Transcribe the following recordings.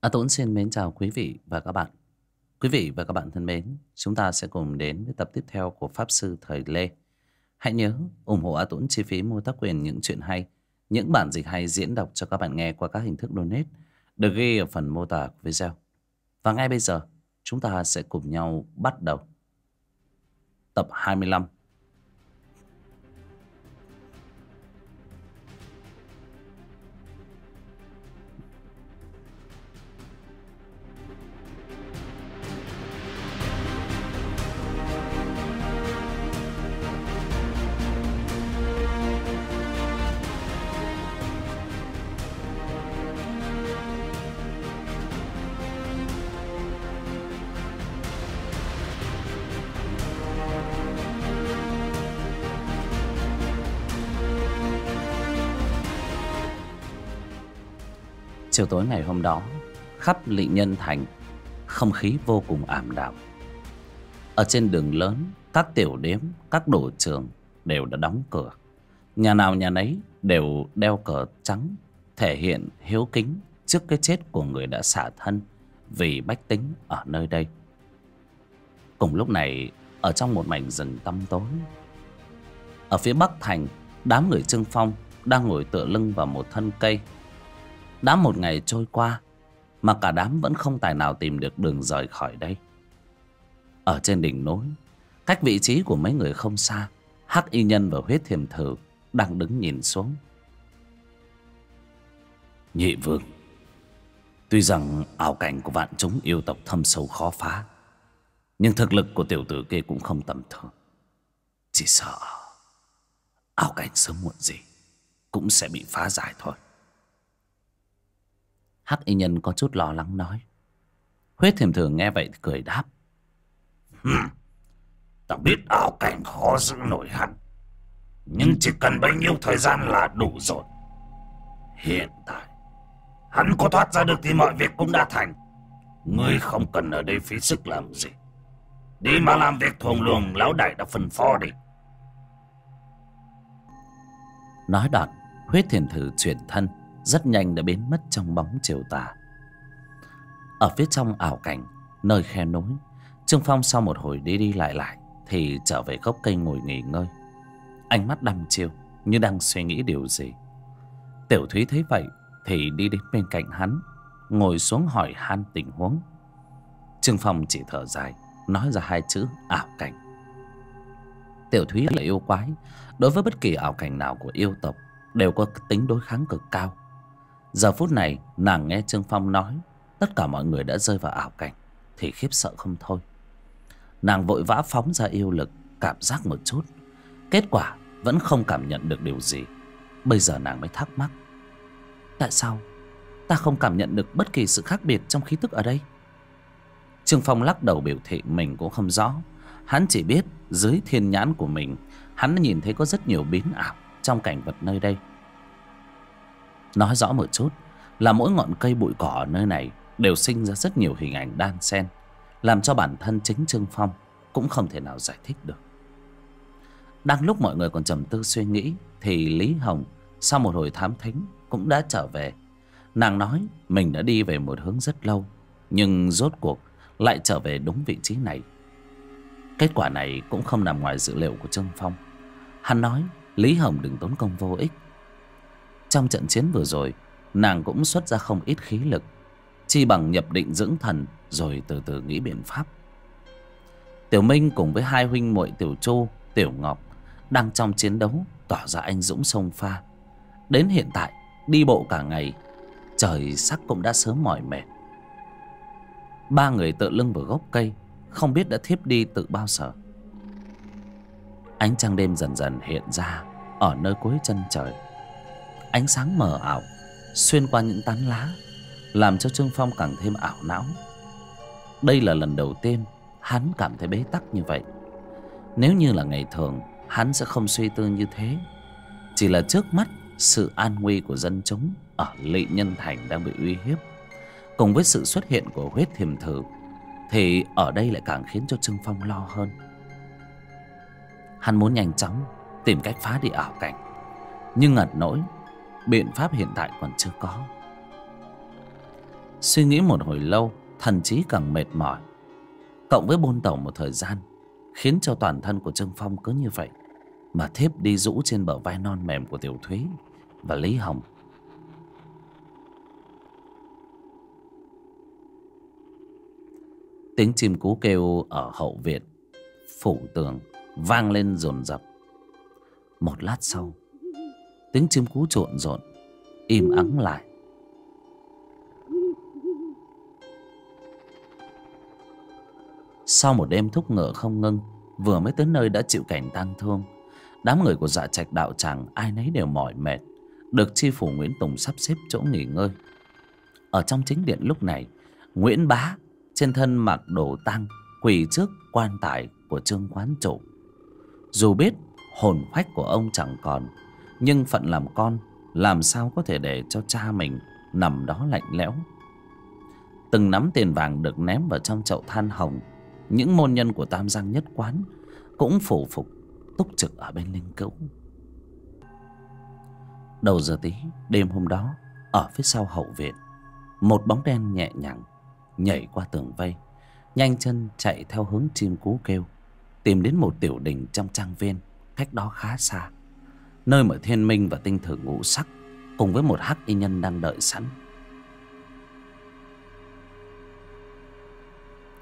A à, Tuấn xin mến chào quý vị và các bạn. Quý vị và các bạn thân mến, chúng ta sẽ cùng đến với tập tiếp theo của Pháp Sư Thời Lê. Hãy nhớ ủng hộ A Tuấn chi phí mua tác quyền những chuyện hay, những bản dịch hay diễn đọc cho các bạn nghe qua các hình thức donate được ghi ở phần mô tả của video. Và ngay bây giờ, chúng ta sẽ cùng nhau bắt đầu tập 25 Chiều tối ngày hôm đó, khắp lị nhân thành, không khí vô cùng ảm đạm. Ở trên đường lớn, các tiểu đếm các đồ trường đều đã đóng cửa. Nhà nào nhà nấy đều đeo cờ trắng, thể hiện hiếu kính trước cái chết của người đã xả thân vì bách tính ở nơi đây. Cùng lúc này, ở trong một mảnh rừng tăm tối, ở phía bắc thành, đám người Trương Phong đang ngồi tựa lưng vào một thân cây đã một ngày trôi qua Mà cả đám vẫn không tài nào tìm được đường rời khỏi đây Ở trên đỉnh núi Cách vị trí của mấy người không xa Hắc y nhân và huyết thiềm thử Đang đứng nhìn xuống Nhị vương Tuy rằng ảo cảnh của vạn chúng yêu tộc thâm sâu khó phá Nhưng thực lực của tiểu tử kia cũng không tầm thường Chỉ sợ Ảo cảnh sớm muộn gì Cũng sẽ bị phá giải thôi Hắc y nhân có chút lo lắng nói. Huyết thiềm thường nghe vậy thì cười đáp. Hmm. Tao biết ảo cảnh khó giữ nổi hắn. Nhưng chỉ cần bấy nhiêu thời gian là đủ rồi. Hiện tại, hắn có thoát ra được thì mọi việc cũng đã thành. Ngươi không cần ở đây phí sức làm gì. Đi mà làm việc thuồng luồng lão đại đã phân phó đi. Nói đoạn, huyết thiền thử chuyển thân rất nhanh đã biến mất trong bóng chiều tà ở phía trong ảo cảnh nơi khe núi trương phong sau một hồi đi đi lại lại thì trở về gốc cây ngồi nghỉ ngơi ánh mắt đăm chiêu như đang suy nghĩ điều gì tiểu thúy thấy vậy thì đi đến bên cạnh hắn ngồi xuống hỏi han tình huống trương phong chỉ thở dài nói ra hai chữ ảo cảnh tiểu thúy là yêu quái đối với bất kỳ ảo cảnh nào của yêu tộc đều có tính đối kháng cực cao Giờ phút này nàng nghe Trương Phong nói Tất cả mọi người đã rơi vào ảo cảnh Thì khiếp sợ không thôi Nàng vội vã phóng ra yêu lực Cảm giác một chút Kết quả vẫn không cảm nhận được điều gì Bây giờ nàng mới thắc mắc Tại sao ta không cảm nhận được bất kỳ sự khác biệt trong khí tức ở đây Trương Phong lắc đầu biểu thị mình cũng không rõ Hắn chỉ biết dưới thiên nhãn của mình Hắn nhìn thấy có rất nhiều biến ảo trong cảnh vật nơi đây Nói rõ một chút là mỗi ngọn cây bụi cỏ ở nơi này đều sinh ra rất nhiều hình ảnh đan xen làm cho bản thân chính Trương Phong cũng không thể nào giải thích được. Đang lúc mọi người còn trầm tư suy nghĩ thì Lý Hồng sau một hồi thám thính cũng đã trở về. Nàng nói mình đã đi về một hướng rất lâu nhưng rốt cuộc lại trở về đúng vị trí này. Kết quả này cũng không nằm ngoài dự liệu của Trương Phong. Hắn nói Lý Hồng đừng tốn công vô ích trong trận chiến vừa rồi Nàng cũng xuất ra không ít khí lực Chi bằng nhập định dưỡng thần Rồi từ từ nghĩ biện pháp Tiểu Minh cùng với hai huynh muội Tiểu Chu, Tiểu Ngọc Đang trong chiến đấu Tỏ ra anh dũng sông pha Đến hiện tại đi bộ cả ngày Trời sắc cũng đã sớm mỏi mệt Ba người tự lưng vào gốc cây Không biết đã thiếp đi từ bao giờ Ánh trăng đêm dần dần hiện ra Ở nơi cuối chân trời ánh sáng mờ ảo xuyên qua những tán lá làm cho trương phong càng thêm ảo não đây là lần đầu tiên hắn cảm thấy bế tắc như vậy nếu như là ngày thường hắn sẽ không suy tư như thế chỉ là trước mắt sự an nguy của dân chúng ở lỵ nhân thành đang bị uy hiếp cùng với sự xuất hiện của huyết thiềm thử thì ở đây lại càng khiến cho trương phong lo hơn hắn muốn nhanh chóng tìm cách phá đi ảo cảnh nhưng ngặt nỗi biện pháp hiện tại còn chưa có suy nghĩ một hồi lâu thần trí càng mệt mỏi cộng với bôn tàu một thời gian khiến cho toàn thân của trương phong cứ như vậy mà thiếp đi rũ trên bờ vai non mềm của tiểu thúy và lý hồng tiếng chim cú kêu ở hậu viện phủ tường vang lên dồn dập một lát sau tiếng chim cú trộn rộn im ắng lại sau một đêm thúc ngựa không ngưng vừa mới tới nơi đã chịu cảnh tang thương đám người của dạ trạch đạo tràng ai nấy đều mỏi mệt được chi phủ nguyễn tùng sắp xếp chỗ nghỉ ngơi ở trong chính điện lúc này nguyễn bá trên thân mặc đồ tang quỳ trước quan tài của trương quán chủ dù biết hồn phách của ông chẳng còn nhưng phận làm con làm sao có thể để cho cha mình nằm đó lạnh lẽo từng nắm tiền vàng được ném vào trong chậu than hồng những môn nhân của tam giang nhất quán cũng phủ phục túc trực ở bên linh cữu đầu giờ tí đêm hôm đó ở phía sau hậu viện một bóng đen nhẹ nhàng nhảy qua tường vây nhanh chân chạy theo hướng chim cú kêu tìm đến một tiểu đình trong trang viên cách đó khá xa nơi mà thiên minh và tinh thử ngũ sắc cùng với một hắc y nhân đang đợi sẵn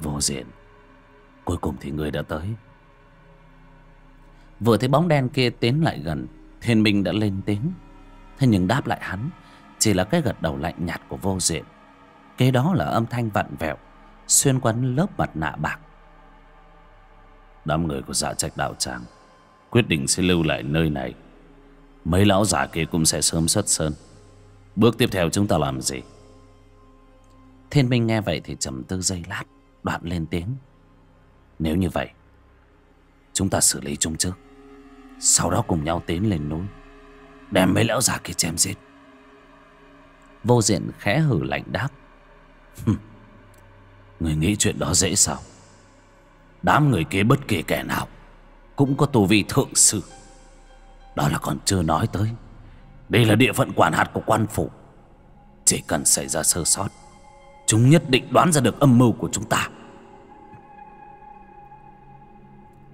vô diện cuối cùng thì người đã tới vừa thấy bóng đen kia tiến lại gần thiên minh đã lên tiếng thế nhưng đáp lại hắn chỉ là cái gật đầu lạnh nhạt của vô diện kế đó là âm thanh vặn vẹo xuyên quấn lớp mặt nạ bạc đám người của dạ trạch đạo tràng quyết định sẽ lưu lại nơi này Mấy lão già kia cũng sẽ sớm xuất sơn Bước tiếp theo chúng ta làm gì Thiên minh nghe vậy thì trầm tư giây lát Đoạn lên tiếng Nếu như vậy Chúng ta xử lý chúng trước Sau đó cùng nhau tiến lên núi Đem mấy lão già kia chém giết Vô diện khẽ hử lạnh đáp Người nghĩ chuyện đó dễ sao Đám người kia bất kỳ kẻ nào Cũng có tu vi thượng sư đó là còn chưa nói tới Đây là địa phận quản hạt của quan phủ Chỉ cần xảy ra sơ sót Chúng nhất định đoán ra được âm mưu của chúng ta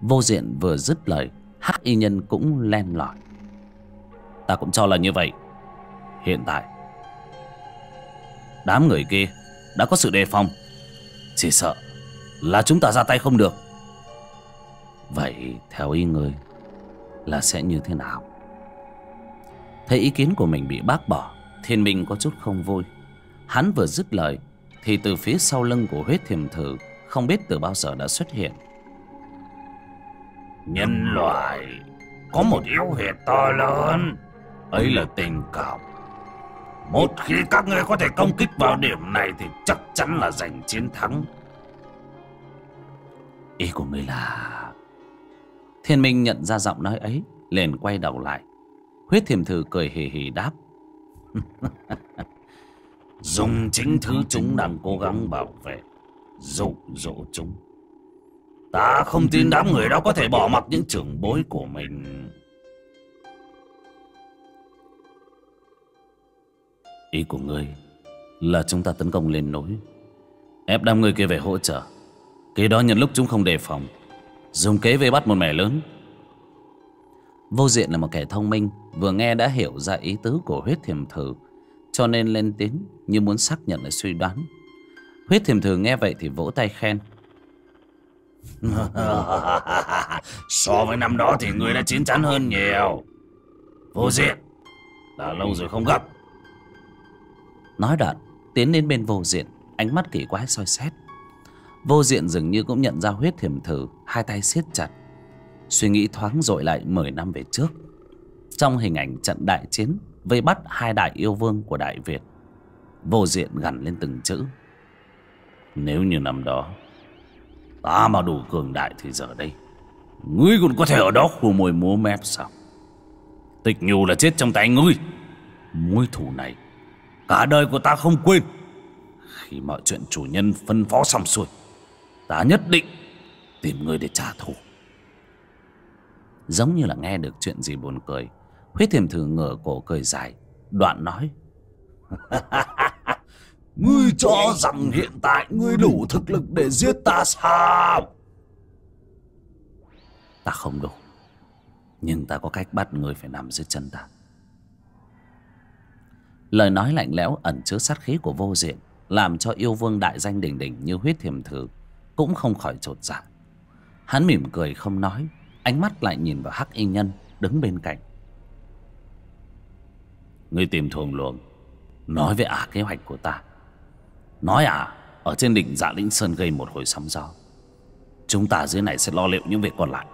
Vô diện vừa dứt lời Hắc y nhân cũng len lỏi Ta cũng cho là như vậy Hiện tại Đám người kia Đã có sự đề phòng Chỉ sợ Là chúng ta ra tay không được Vậy theo ý người là sẽ như thế nào thấy ý kiến của mình bị bác bỏ thiên minh có chút không vui hắn vừa dứt lời thì từ phía sau lưng của huyết thiềm thử không biết từ bao giờ đã xuất hiện nhân loại có một yếu huyệt to lớn ấy là tình cảm một khi các ngươi có thể công kích vào điểm này thì chắc chắn là giành chiến thắng ý của ngươi là Thiên Minh nhận ra giọng nói ấy, liền quay đầu lại. Huyết thiềm thử cười hì hì đáp. Dùng chính thứ chúng đang cố gắng bảo vệ, dụ dỗ chúng. Ta không tin đám người đó có thể bỏ mặc những trưởng bối của mình. Ý của ngươi là chúng ta tấn công lên núi, ép đám người kia về hỗ trợ. Kế đó nhân lúc chúng không đề phòng, dùng kế vây bắt một mẻ lớn vô diện là một kẻ thông minh vừa nghe đã hiểu ra ý tứ của huyết thiềm thử cho nên lên tiếng như muốn xác nhận lại suy đoán huyết thiềm thử nghe vậy thì vỗ tay khen so với năm đó thì người đã chín chắn hơn nhiều vô diện đã lâu rồi không gặp nói đoạn tiến đến bên vô diện ánh mắt kỳ quái soi xét Vô diện dường như cũng nhận ra huyết thiểm thử Hai tay siết chặt Suy nghĩ thoáng dội lại 10 năm về trước Trong hình ảnh trận đại chiến Vây bắt hai đại yêu vương của Đại Việt Vô diện gằn lên từng chữ Nếu như năm đó Ta mà đủ cường đại thì giờ đây Ngươi còn có thể ở đó khu môi múa mép sao Tịch nhù là chết trong tay ngươi Mối thù này Cả đời của ta không quên Khi mọi chuyện chủ nhân phân phó xong xuôi ta nhất định tìm người để trả thù giống như là nghe được chuyện gì buồn cười huyết thiềm thử ngửa cổ cười dài đoạn nói ngươi cho rằng hiện tại ngươi đủ thực lực để giết ta sao ta không đủ nhưng ta có cách bắt ngươi phải nằm dưới chân ta lời nói lạnh lẽo ẩn chứa sát khí của vô diện làm cho yêu vương đại danh đỉnh đỉnh như huyết thiềm thử cũng không khỏi chột dạ hắn mỉm cười không nói ánh mắt lại nhìn vào hắc y nhân đứng bên cạnh ngươi tìm thuồng luồng nói với ả kế hoạch của ta nói ả ở trên đỉnh dạ lĩnh sơn gây một hồi sóng gió chúng ta dưới này sẽ lo liệu những việc còn lại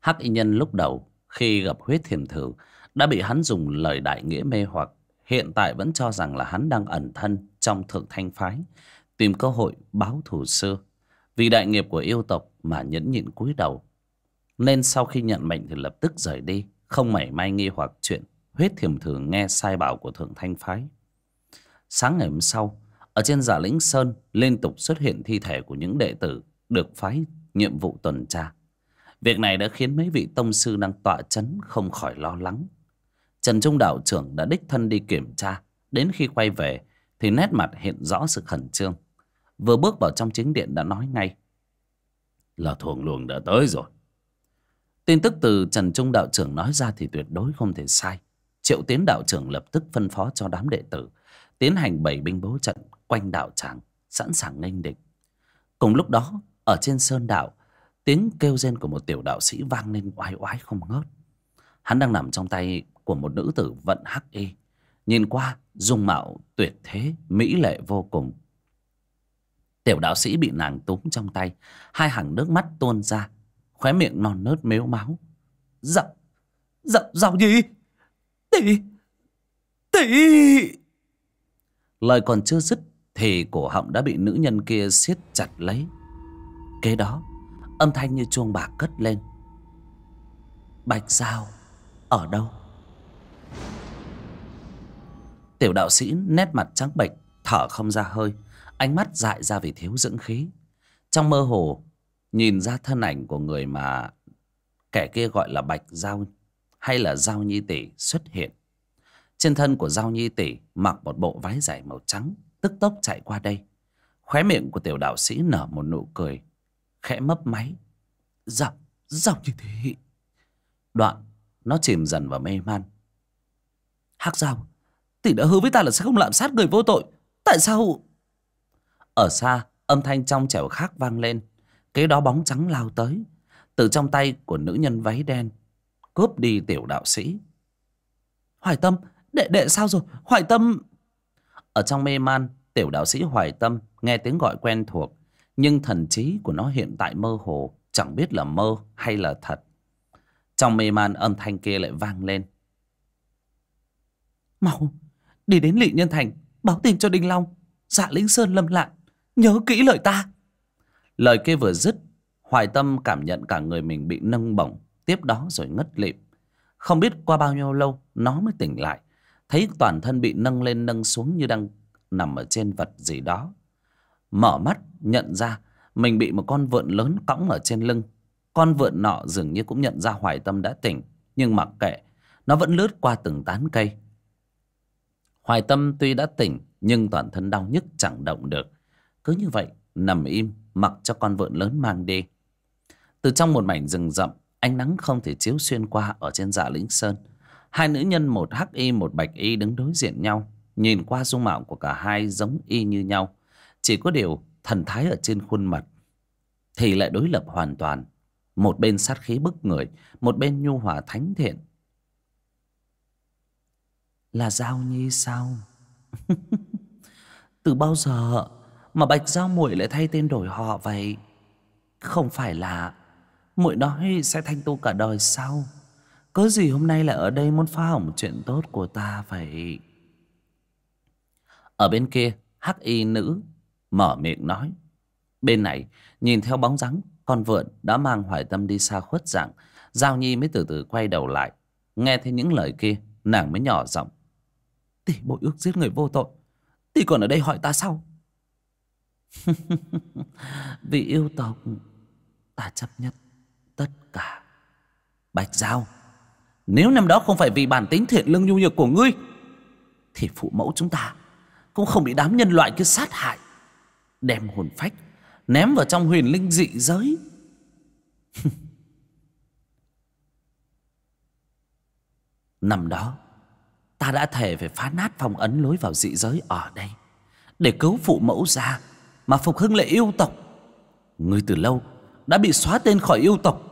hắc y nhân lúc đầu khi gặp huyết thiềm thử đã bị hắn dùng lời đại nghĩa mê hoặc hiện tại vẫn cho rằng là hắn đang ẩn thân trong thượng thanh phái, tìm cơ hội báo thù xưa. Vì đại nghiệp của yêu tộc mà nhẫn nhịn cúi đầu. Nên sau khi nhận mệnh thì lập tức rời đi, không mảy may nghi hoặc chuyện. Huyết thiểm thường nghe sai bảo của thượng thanh phái. Sáng ngày hôm sau, ở trên giả lĩnh sơn liên tục xuất hiện thi thể của những đệ tử được phái nhiệm vụ tuần tra. Việc này đã khiến mấy vị tông sư đang tọa chấn không khỏi lo lắng. Trần Trung đạo trưởng đã đích thân đi kiểm tra. Đến khi quay về thì nét mặt hiện rõ sự khẩn trương. Vừa bước vào trong chính điện đã nói ngay. Là thuồng luồng đã tới rồi. Tin tức từ Trần Trung đạo trưởng nói ra thì tuyệt đối không thể sai. Triệu Tiến đạo trưởng lập tức phân phó cho đám đệ tử tiến hành bảy binh bố trận quanh đạo tràng, sẵn sàng nghênh địch. Cùng lúc đó, ở trên sơn đạo, tiếng kêu rên của một tiểu đạo sĩ vang lên oai oái không ngớt. Hắn đang nằm trong tay của một nữ tử vận hắc y. Nhìn qua, dung mạo tuyệt thế, mỹ lệ vô cùng. Tiểu đạo sĩ bị nàng túm trong tay, hai hàng nước mắt tuôn ra, khóe miệng non nớt mếu máu. Dạo, dạo, dạo gì? Tỷ, tỷ... Lời còn chưa dứt thì cổ họng đã bị nữ nhân kia siết chặt lấy. Kế đó, âm thanh như chuông bạc cất lên. Bạch sao? ở đâu tiểu đạo sĩ nét mặt trắng bệch thở không ra hơi ánh mắt dại ra vì thiếu dưỡng khí trong mơ hồ nhìn ra thân ảnh của người mà kẻ kia gọi là bạch giao hay là giao nhi tỷ xuất hiện trên thân của giao nhi tỷ mặc một bộ váy dài màu trắng tức tốc chạy qua đây khóe miệng của tiểu đạo sĩ nở một nụ cười khẽ mấp máy giọng dạ, giọng như thế đoạn nó chìm dần vào mê man Hắc Giao Tỷ đã hứa với ta là sẽ không lạm sát người vô tội Tại sao Ở xa âm thanh trong trẻo khác vang lên Kế đó bóng trắng lao tới Từ trong tay của nữ nhân váy đen Cướp đi tiểu đạo sĩ Hoài Tâm Đệ đệ sao rồi Hoài Tâm Ở trong mê man Tiểu đạo sĩ Hoài Tâm Nghe tiếng gọi quen thuộc Nhưng thần trí của nó hiện tại mơ hồ Chẳng biết là mơ hay là thật trong mê man âm thanh kia lại vang lên. Mau, đi đến Lị Nhân Thành, báo tin cho Đinh Long. Dạ Lĩnh Sơn lâm lạn, nhớ kỹ lời ta. Lời kia vừa dứt, Hoài Tâm cảm nhận cả người mình bị nâng bổng, tiếp đó rồi ngất lịm. Không biết qua bao nhiêu lâu, nó mới tỉnh lại. Thấy toàn thân bị nâng lên nâng xuống như đang nằm ở trên vật gì đó. Mở mắt, nhận ra mình bị một con vượn lớn cõng ở trên lưng con vượn nọ dường như cũng nhận ra Hoài Tâm đã tỉnh, nhưng mặc kệ, nó vẫn lướt qua từng tán cây. Hoài Tâm tuy đã tỉnh, nhưng toàn thân đau nhức chẳng động được. Cứ như vậy, nằm im, mặc cho con vượn lớn mang đi. Từ trong một mảnh rừng rậm, ánh nắng không thể chiếu xuyên qua ở trên dạ lĩnh sơn. Hai nữ nhân một hắc y một bạch y đứng đối diện nhau, nhìn qua dung mạo của cả hai giống y như nhau. Chỉ có điều thần thái ở trên khuôn mặt thì lại đối lập hoàn toàn. Một bên sát khí bức người Một bên nhu hòa thánh thiện Là Giao Nhi sao Từ bao giờ Mà Bạch Giao muội lại thay tên đổi họ vậy Không phải là muội nói sẽ thanh tu cả đời sau Cớ gì hôm nay lại ở đây muốn phá hỏng chuyện tốt của ta vậy Ở bên kia Hắc y nữ mở miệng nói Bên này nhìn theo bóng dáng con vượn đã mang hoài tâm đi xa khuất rằng giao nhi mới từ từ quay đầu lại nghe thấy những lời kia nàng mới nhỏ giọng tỷ bội ước giết người vô tội tỷ còn ở đây hỏi ta sao vì yêu tộc ta chấp nhận tất cả bạch giao nếu năm đó không phải vì bản tính thiện lương nhu nhược của ngươi Thì phụ mẫu chúng ta Cũng không bị đám nhân loại kia sát hại Đem hồn phách ném vào trong huyền linh dị giới năm đó ta đã thề phải phá nát phong ấn lối vào dị giới ở đây để cứu phụ mẫu ra mà phục hưng lại yêu tộc người từ lâu đã bị xóa tên khỏi yêu tộc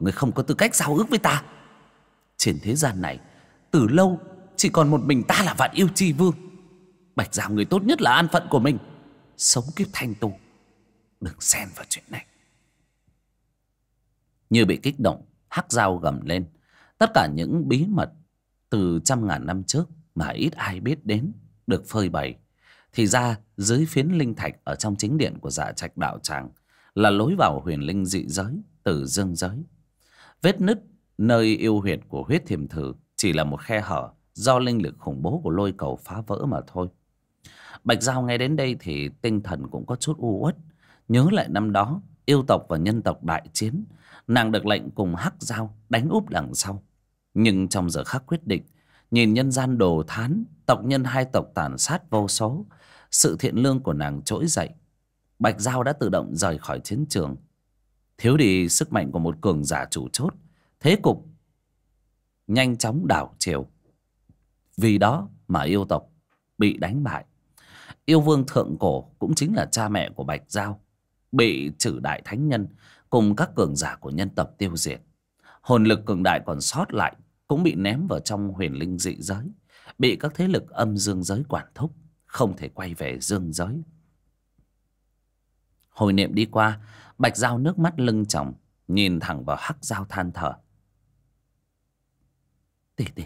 người không có tư cách giao ước với ta trên thế gian này từ lâu chỉ còn một mình ta là vạn yêu chi vương bạch giao người tốt nhất là an phận của mình sống kiếp thanh tùng đừng xen vào chuyện này như bị kích động hắc dao gầm lên tất cả những bí mật từ trăm ngàn năm trước mà ít ai biết đến được phơi bày thì ra dưới phiến linh thạch ở trong chính điện của dạ trạch đạo tràng là lối vào huyền linh dị giới từ dương giới vết nứt nơi yêu huyệt của huyết thiềm thử chỉ là một khe hở do linh lực khủng bố của lôi cầu phá vỡ mà thôi bạch giao nghe đến đây thì tinh thần cũng có chút u uất Nhớ lại năm đó Yêu tộc và nhân tộc đại chiến Nàng được lệnh cùng hắc dao đánh úp đằng sau Nhưng trong giờ khắc quyết định Nhìn nhân gian đồ thán Tộc nhân hai tộc tàn sát vô số Sự thiện lương của nàng trỗi dậy Bạch Giao đã tự động rời khỏi chiến trường Thiếu đi sức mạnh của một cường giả chủ chốt Thế cục Nhanh chóng đảo chiều Vì đó mà yêu tộc Bị đánh bại Yêu vương thượng cổ cũng chính là cha mẹ của Bạch Giao bị trừ đại thánh nhân cùng các cường giả của nhân tộc tiêu diệt. Hồn lực cường đại còn sót lại cũng bị ném vào trong huyền linh dị giới, bị các thế lực âm dương giới quản thúc, không thể quay về dương giới. Hồi niệm đi qua, Bạch Giao nước mắt lưng tròng, nhìn thẳng vào hắc giao than thở. Tỷ tỷ,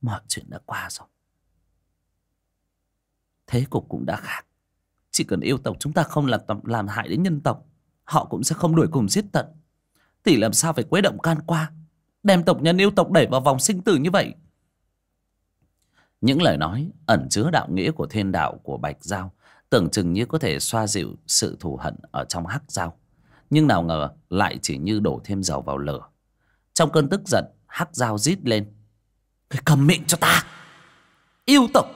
mọi chuyện đã qua rồi. Thế cục cũng đã khác. Chỉ cần yêu tộc chúng ta không làm, làm hại đến nhân tộc Họ cũng sẽ không đuổi cùng giết tận Tỷ làm sao phải quấy động can qua Đem tộc nhân yêu tộc đẩy vào vòng sinh tử như vậy Những lời nói ẩn chứa đạo nghĩa của thiên đạo của Bạch Giao Tưởng chừng như có thể xoa dịu sự thù hận ở trong hắc Giao Nhưng nào ngờ lại chỉ như đổ thêm dầu vào lửa Trong cơn tức giận hắc Giao rít lên cầm miệng cho ta Yêu tộc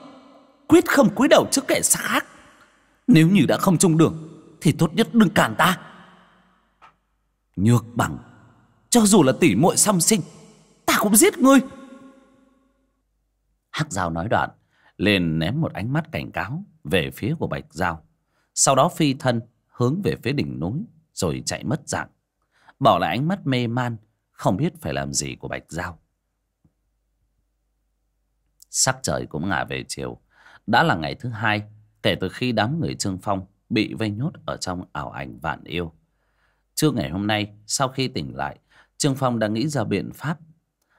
Quyết không cúi đầu trước kẻ xác nếu như đã không chung đường Thì tốt nhất đừng cản ta Nhược bằng Cho dù là tỉ muội xăm sinh Ta cũng giết ngươi Hắc Giao nói đoạn liền ném một ánh mắt cảnh cáo Về phía của Bạch Giao Sau đó phi thân hướng về phía đỉnh núi Rồi chạy mất dạng Bỏ lại ánh mắt mê man Không biết phải làm gì của Bạch Giao Sắc trời cũng ngả về chiều Đã là ngày thứ hai kể từ khi đám người Trương Phong bị vây nhốt ở trong ảo ảnh vạn yêu. Trưa ngày hôm nay, sau khi tỉnh lại, Trương Phong đã nghĩ ra biện pháp.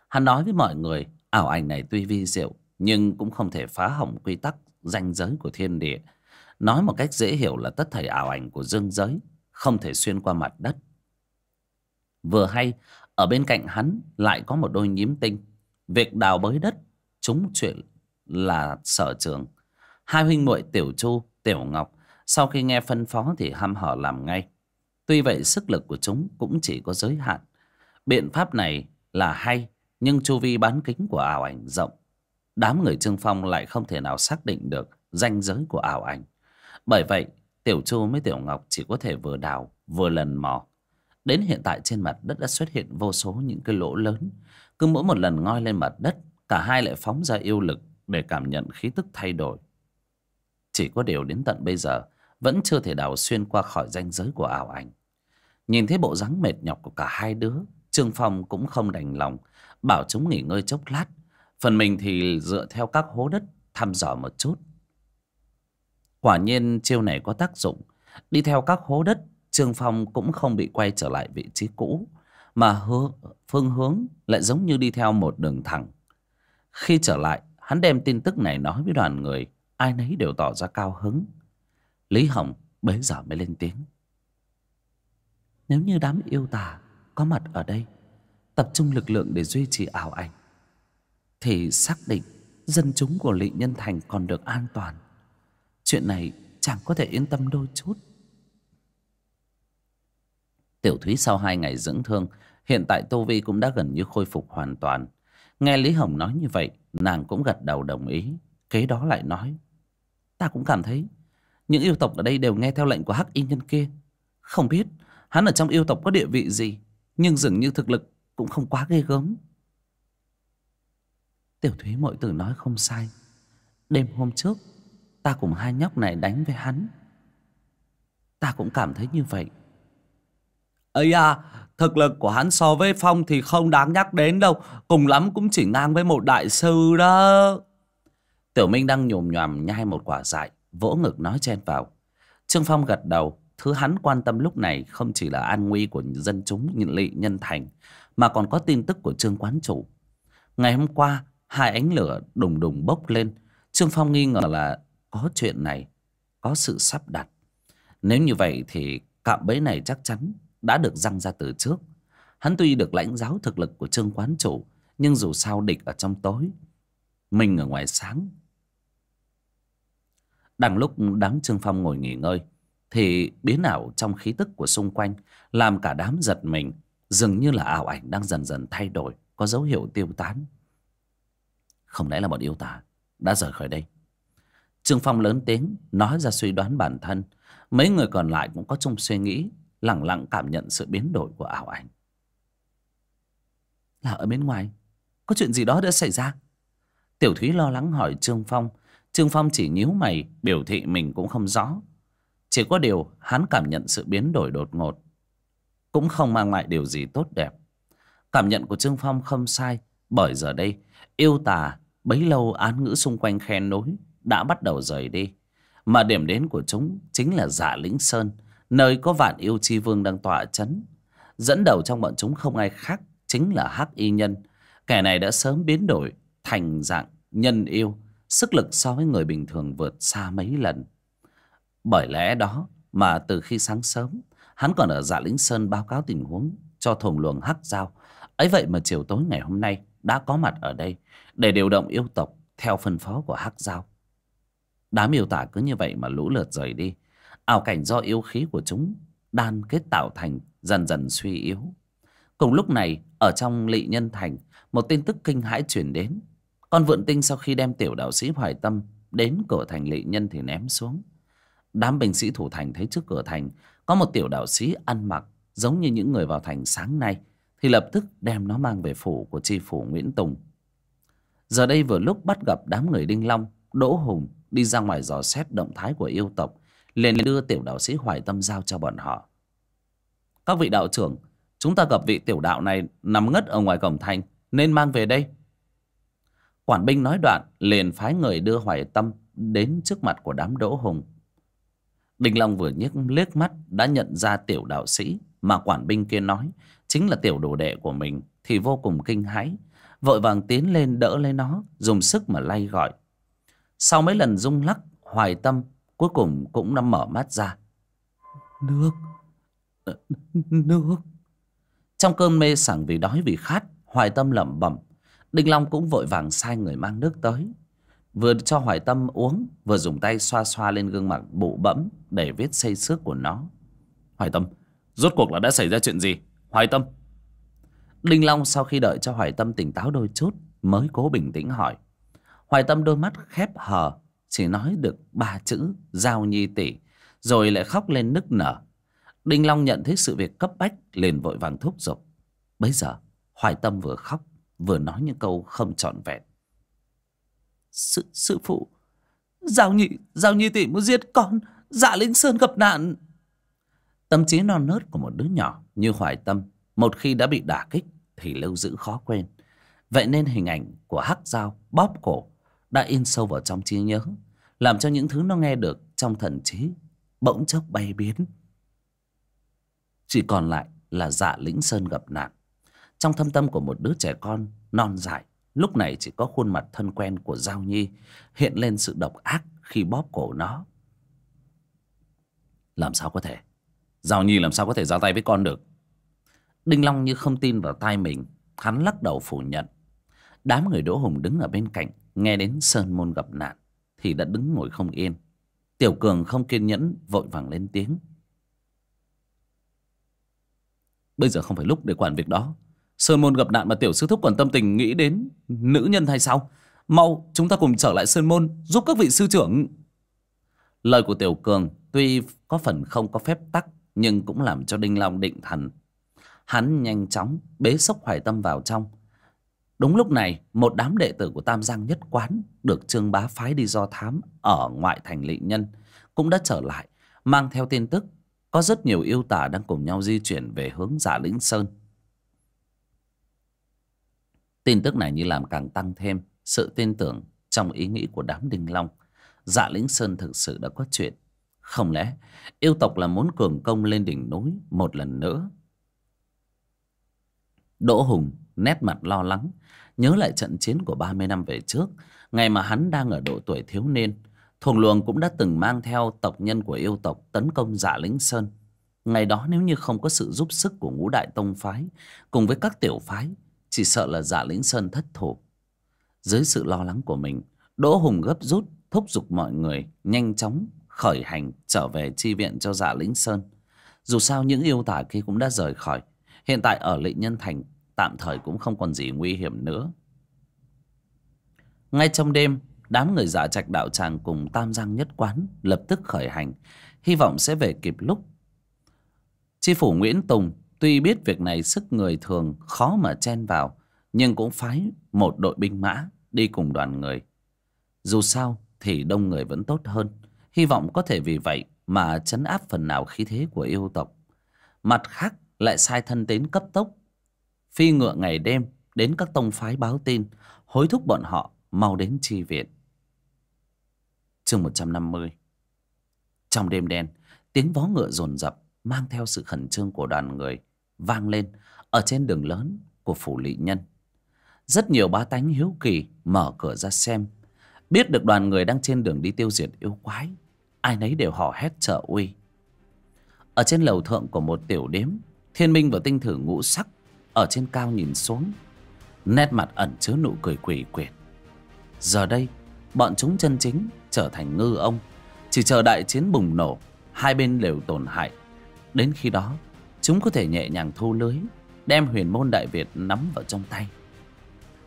Hắn nói với mọi người, ảo ảnh này tuy vi diệu, nhưng cũng không thể phá hỏng quy tắc ranh giới của thiên địa. Nói một cách dễ hiểu là tất thảy ảo ảnh của dương giới, không thể xuyên qua mặt đất. Vừa hay, ở bên cạnh hắn lại có một đôi nhím tinh. Việc đào bới đất, chúng chuyện là sở trường. Hai huynh muội Tiểu Chu, Tiểu Ngọc sau khi nghe phân phó thì ham hở làm ngay. Tuy vậy sức lực của chúng cũng chỉ có giới hạn. Biện pháp này là hay nhưng chu vi bán kính của ảo ảnh rộng. Đám người Trương Phong lại không thể nào xác định được danh giới của ảo ảnh. Bởi vậy Tiểu Chu với Tiểu Ngọc chỉ có thể vừa đào vừa lần mò. Đến hiện tại trên mặt đất đã xuất hiện vô số những cái lỗ lớn. Cứ mỗi một lần ngoi lên mặt đất cả hai lại phóng ra yêu lực để cảm nhận khí tức thay đổi. Chỉ có điều đến tận bây giờ Vẫn chưa thể đào xuyên qua khỏi ranh giới của ảo ảnh Nhìn thấy bộ dáng mệt nhọc của cả hai đứa Trương Phong cũng không đành lòng Bảo chúng nghỉ ngơi chốc lát Phần mình thì dựa theo các hố đất Thăm dò một chút Quả nhiên chiêu này có tác dụng Đi theo các hố đất Trương Phong cũng không bị quay trở lại vị trí cũ Mà hướng phương hướng lại giống như đi theo một đường thẳng Khi trở lại Hắn đem tin tức này nói với đoàn người ai nấy đều tỏ ra cao hứng lý hồng bấy giờ mới lên tiếng nếu như đám yêu tà có mặt ở đây tập trung lực lượng để duy trì ảo ảnh thì xác định dân chúng của lị nhân thành còn được an toàn chuyện này chẳng có thể yên tâm đôi chút tiểu thúy sau hai ngày dưỡng thương hiện tại tô vi cũng đã gần như khôi phục hoàn toàn nghe lý hồng nói như vậy nàng cũng gật đầu đồng ý kế đó lại nói Ta cũng cảm thấy Những yêu tộc ở đây đều nghe theo lệnh của hắc y nhân kia Không biết Hắn ở trong yêu tộc có địa vị gì Nhưng dường như thực lực cũng không quá ghê gớm Tiểu thúy mọi từ nói không sai Đêm hôm trước Ta cùng hai nhóc này đánh với hắn Ta cũng cảm thấy như vậy ấy à Thực lực của hắn so với Phong thì không đáng nhắc đến đâu Cùng lắm cũng chỉ ngang với một đại sư đó Tiểu Minh đang nhồm nhòm nhai một quả dại, vỗ ngực nói chen vào. Trương Phong gật đầu, thứ hắn quan tâm lúc này không chỉ là an nguy của dân chúng nhịn lị nhân thành, mà còn có tin tức của Trương Quán Chủ. Ngày hôm qua, hai ánh lửa đùng đùng bốc lên. Trương Phong nghi ngờ là có chuyện này, có sự sắp đặt. Nếu như vậy thì cạm bẫy này chắc chắn đã được răng ra từ trước. Hắn tuy được lãnh giáo thực lực của Trương Quán Chủ, nhưng dù sao địch ở trong tối, mình ở ngoài sáng đang lúc đám Trương Phong ngồi nghỉ ngơi Thì biến ảo trong khí tức của xung quanh Làm cả đám giật mình Dường như là ảo ảnh đang dần dần thay đổi Có dấu hiệu tiêu tán Không lẽ là bọn yêu tà Đã rời khỏi đây Trương Phong lớn tiếng nói ra suy đoán bản thân Mấy người còn lại cũng có chung suy nghĩ Lặng lặng cảm nhận sự biến đổi của ảo ảnh Là ở bên ngoài Có chuyện gì đó đã xảy ra Tiểu Thúy lo lắng hỏi Trương Phong Trương Phong chỉ nhíu mày, biểu thị mình cũng không rõ. Chỉ có điều hắn cảm nhận sự biến đổi đột ngột. Cũng không mang lại điều gì tốt đẹp. Cảm nhận của Trương Phong không sai, bởi giờ đây, yêu tà, bấy lâu án ngữ xung quanh khen nối, đã bắt đầu rời đi. Mà điểm đến của chúng chính là giả dạ lĩnh sơn, nơi có vạn yêu chi vương đang tỏa chấn. Dẫn đầu trong bọn chúng không ai khác, chính là Hắc Y Nhân. Kẻ này đã sớm biến đổi thành dạng nhân yêu sức lực so với người bình thường vượt xa mấy lần. Bởi lẽ đó mà từ khi sáng sớm, hắn còn ở dạ lĩnh sơn báo cáo tình huống cho thùng luồng hắc Giao, ấy vậy mà chiều tối ngày hôm nay đã có mặt ở đây để điều động yêu tộc theo phân phó của hắc Giao. Đám yêu tả cứ như vậy mà lũ lượt rời đi. Ảo cảnh do yêu khí của chúng đan kết tạo thành dần dần suy yếu. Cùng lúc này, ở trong lị nhân thành, một tin tức kinh hãi chuyển đến con vượn tinh sau khi đem tiểu đạo sĩ Hoài Tâm đến cửa thành lỵ nhân thì ném xuống. Đám binh sĩ thủ thành thấy trước cửa thành có một tiểu đạo sĩ ăn mặc giống như những người vào thành sáng nay thì lập tức đem nó mang về phủ của tri phủ Nguyễn Tùng. Giờ đây vừa lúc bắt gặp đám người Đinh Long, Đỗ Hùng đi ra ngoài dò xét động thái của yêu tộc liền đưa tiểu đạo sĩ Hoài Tâm giao cho bọn họ. Các vị đạo trưởng, chúng ta gặp vị tiểu đạo này nằm ngất ở ngoài cổng thành nên mang về đây Quản binh nói đoạn liền phái người đưa Hoài Tâm đến trước mặt của đám Đỗ Hùng. Đinh Long vừa nhếch liếc mắt đã nhận ra tiểu đạo sĩ mà quản binh kia nói chính là tiểu đồ đệ của mình thì vô cùng kinh hãi, vội vàng tiến lên đỡ lấy nó, dùng sức mà lay gọi. Sau mấy lần rung lắc, Hoài Tâm cuối cùng cũng đã mở mắt ra. Nước, nước. Trong cơn mê sảng vì đói vì khát, Hoài Tâm lẩm bẩm Đinh Long cũng vội vàng sai người mang nước tới. Vừa cho Hoài Tâm uống, vừa dùng tay xoa xoa lên gương mặt bụ bẫm để vết xây xước của nó. Hoài Tâm, rốt cuộc là đã xảy ra chuyện gì? Hoài Tâm! Đinh Long sau khi đợi cho Hoài Tâm tỉnh táo đôi chút mới cố bình tĩnh hỏi. Hoài Tâm đôi mắt khép hờ, chỉ nói được ba chữ giao nhi tỷ, rồi lại khóc lên nức nở. Đinh Long nhận thấy sự việc cấp bách liền vội vàng thúc giục. Bây giờ, Hoài Tâm vừa khóc vừa nói những câu không trọn vẹn sư, sư phụ Giao nhị Giao nhị tỷ muốn giết con Dạ linh sơn gặp nạn Tâm trí non nớt của một đứa nhỏ Như hoài tâm Một khi đã bị đả kích Thì lưu giữ khó quên Vậy nên hình ảnh của hắc dao Bóp cổ Đã in sâu vào trong trí nhớ Làm cho những thứ nó nghe được Trong thần trí Bỗng chốc bay biến Chỉ còn lại là dạ lĩnh sơn gặp nạn trong thâm tâm của một đứa trẻ con non dại, lúc này chỉ có khuôn mặt thân quen của Giao Nhi hiện lên sự độc ác khi bóp cổ nó. Làm sao có thể? Giao Nhi làm sao có thể ra tay với con được? Đinh Long như không tin vào tai mình, hắn lắc đầu phủ nhận. Đám người Đỗ Hùng đứng ở bên cạnh, nghe đến Sơn Môn gặp nạn, thì đã đứng ngồi không yên. Tiểu Cường không kiên nhẫn, vội vàng lên tiếng. Bây giờ không phải lúc để quản việc đó Sơn Môn gặp nạn mà tiểu sư thúc còn tâm tình nghĩ đến nữ nhân hay sao? Mau, chúng ta cùng trở lại Sơn Môn giúp các vị sư trưởng. Lời của Tiểu Cường tuy có phần không có phép tắc nhưng cũng làm cho Đinh Long định thần. Hắn nhanh chóng bế sốc hoài tâm vào trong. Đúng lúc này, một đám đệ tử của Tam Giang Nhất Quán được Trương Bá phái đi do thám ở ngoại thành Lị Nhân cũng đã trở lại, mang theo tin tức có rất nhiều yêu tả đang cùng nhau di chuyển về hướng giả lĩnh Sơn. Tin tức này như làm càng tăng thêm sự tin tưởng trong ý nghĩ của đám đinh long. Dạ Lĩnh Sơn thực sự đã có chuyện. Không lẽ yêu tộc là muốn cường công lên đỉnh núi một lần nữa? Đỗ Hùng nét mặt lo lắng, nhớ lại trận chiến của 30 năm về trước, ngày mà hắn đang ở độ tuổi thiếu niên. Thuồng Luồng cũng đã từng mang theo tộc nhân của yêu tộc tấn công Dạ Lĩnh Sơn. Ngày đó nếu như không có sự giúp sức của ngũ đại tông phái cùng với các tiểu phái chỉ sợ là giả dạ lĩnh sơn thất thủ Dưới sự lo lắng của mình Đỗ Hùng gấp rút thúc giục mọi người Nhanh chóng khởi hành trở về chi viện cho giả dạ lĩnh sơn Dù sao những yêu tả kia cũng đã rời khỏi Hiện tại ở lịnh nhân thành Tạm thời cũng không còn gì nguy hiểm nữa Ngay trong đêm Đám người giả dạ trạch đạo tràng cùng Tam Giang nhất quán Lập tức khởi hành Hy vọng sẽ về kịp lúc Chi phủ Nguyễn Tùng Tuy biết việc này sức người thường khó mà chen vào, nhưng cũng phái một đội binh mã đi cùng đoàn người. Dù sao thì đông người vẫn tốt hơn, hy vọng có thể vì vậy mà chấn áp phần nào khí thế của yêu tộc. Mặt khác lại sai thân tín cấp tốc, phi ngựa ngày đêm đến các tông phái báo tin, hối thúc bọn họ mau đến chi viện. Chương 150 Trong đêm đen, tiếng vó ngựa rồn rập mang theo sự khẩn trương của đoàn người vang lên ở trên đường lớn của phủ lỵ nhân rất nhiều bá tánh hiếu kỳ mở cửa ra xem biết được đoàn người đang trên đường đi tiêu diệt yêu quái ai nấy đều hò hét trợ uy ở trên lầu thượng của một tiểu đếm thiên minh và tinh thử ngũ sắc ở trên cao nhìn xuống nét mặt ẩn chứa nụ cười quỷ quyệt giờ đây bọn chúng chân chính trở thành ngư ông chỉ chờ đại chiến bùng nổ hai bên đều tổn hại đến khi đó chúng có thể nhẹ nhàng thu lưới đem huyền môn đại việt nắm vào trong tay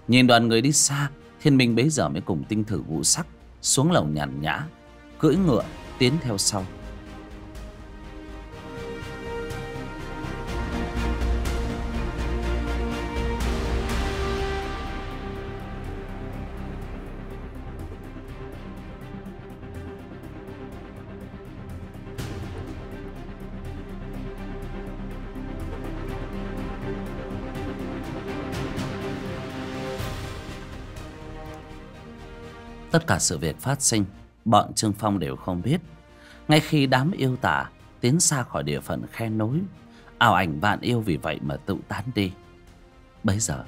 nhìn đoàn người đi xa thiên minh bấy giờ mới cùng tinh thử vũ sắc xuống lầu nhàn nhã cưỡi ngựa tiến theo sau Tất cả sự việc phát sinh Bọn Trương Phong đều không biết Ngay khi đám yêu tả Tiến xa khỏi địa phận khe nối Ảo ảnh vạn yêu vì vậy mà tự tan đi Bây giờ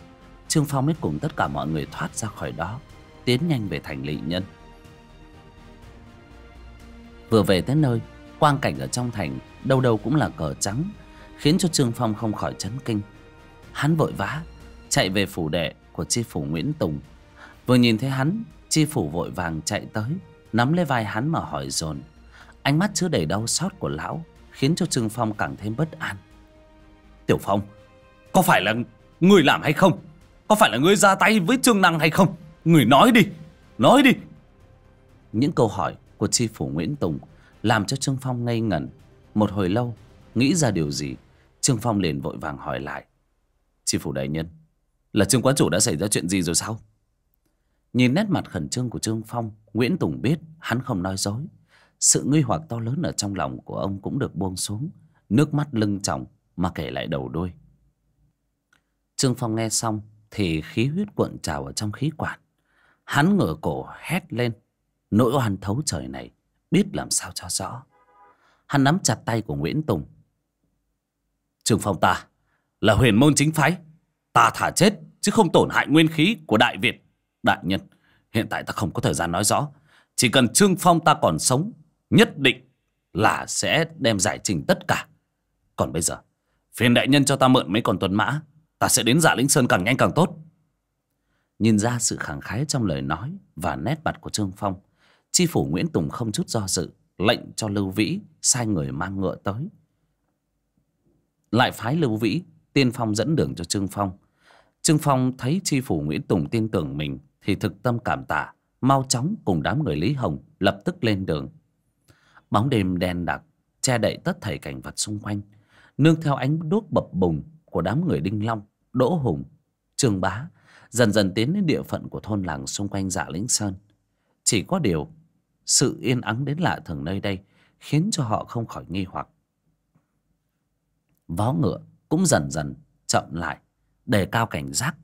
Trương Phong mới cùng tất cả mọi người thoát ra khỏi đó Tiến nhanh về thành lị nhân Vừa về tới nơi Quang cảnh ở trong thành Đâu đâu cũng là cờ trắng Khiến cho Trương Phong không khỏi chấn kinh Hắn vội vã Chạy về phủ đệ của tri phủ Nguyễn Tùng Vừa nhìn thấy hắn Chi phủ vội vàng chạy tới Nắm lấy vai hắn mà hỏi dồn Ánh mắt chứa đầy đau xót của lão Khiến cho Trương Phong càng thêm bất an Tiểu Phong Có phải là người làm hay không Có phải là người ra tay với Trương Năng hay không Người nói đi Nói đi Những câu hỏi của Chi phủ Nguyễn Tùng Làm cho Trương Phong ngây ngẩn Một hồi lâu Nghĩ ra điều gì Trương Phong liền vội vàng hỏi lại Chi phủ đại nhân Là Trương Quán Chủ đã xảy ra chuyện gì rồi sao Nhìn nét mặt khẩn trương của Trương Phong Nguyễn Tùng biết hắn không nói dối Sự nguy hoặc to lớn ở trong lòng của ông cũng được buông xuống Nước mắt lưng trọng mà kể lại đầu đuôi Trương Phong nghe xong Thì khí huyết cuộn trào ở trong khí quản Hắn ngửa cổ hét lên Nỗi oan thấu trời này Biết làm sao cho rõ Hắn nắm chặt tay của Nguyễn Tùng Trương Phong ta Là huyền môn chính phái Ta thả chết chứ không tổn hại nguyên khí của Đại Việt Đại nhân, hiện tại ta không có thời gian nói rõ. Chỉ cần Trương Phong ta còn sống, nhất định là sẽ đem giải trình tất cả. Còn bây giờ, phiền đại nhân cho ta mượn mấy con tuần mã, ta sẽ đến giả lĩnh sơn càng nhanh càng tốt. Nhìn ra sự khẳng khái trong lời nói và nét mặt của Trương Phong, chi phủ Nguyễn Tùng không chút do dự, lệnh cho Lưu Vĩ sai người mang ngựa tới. Lại phái Lưu Vĩ, tiên phong dẫn đường cho Trương Phong. Trương Phong thấy chi phủ Nguyễn Tùng tin tưởng mình thì thực tâm cảm tạ mau chóng cùng đám người lý hồng lập tức lên đường bóng đêm đen đặc che đậy tất thảy cảnh vật xung quanh nương theo ánh đuốc bập bùng của đám người đinh long đỗ hùng trương bá dần dần tiến đến địa phận của thôn làng xung quanh dạ lĩnh sơn chỉ có điều sự yên ắng đến lạ thường nơi đây khiến cho họ không khỏi nghi hoặc vó ngựa cũng dần dần chậm lại đề cao cảnh giác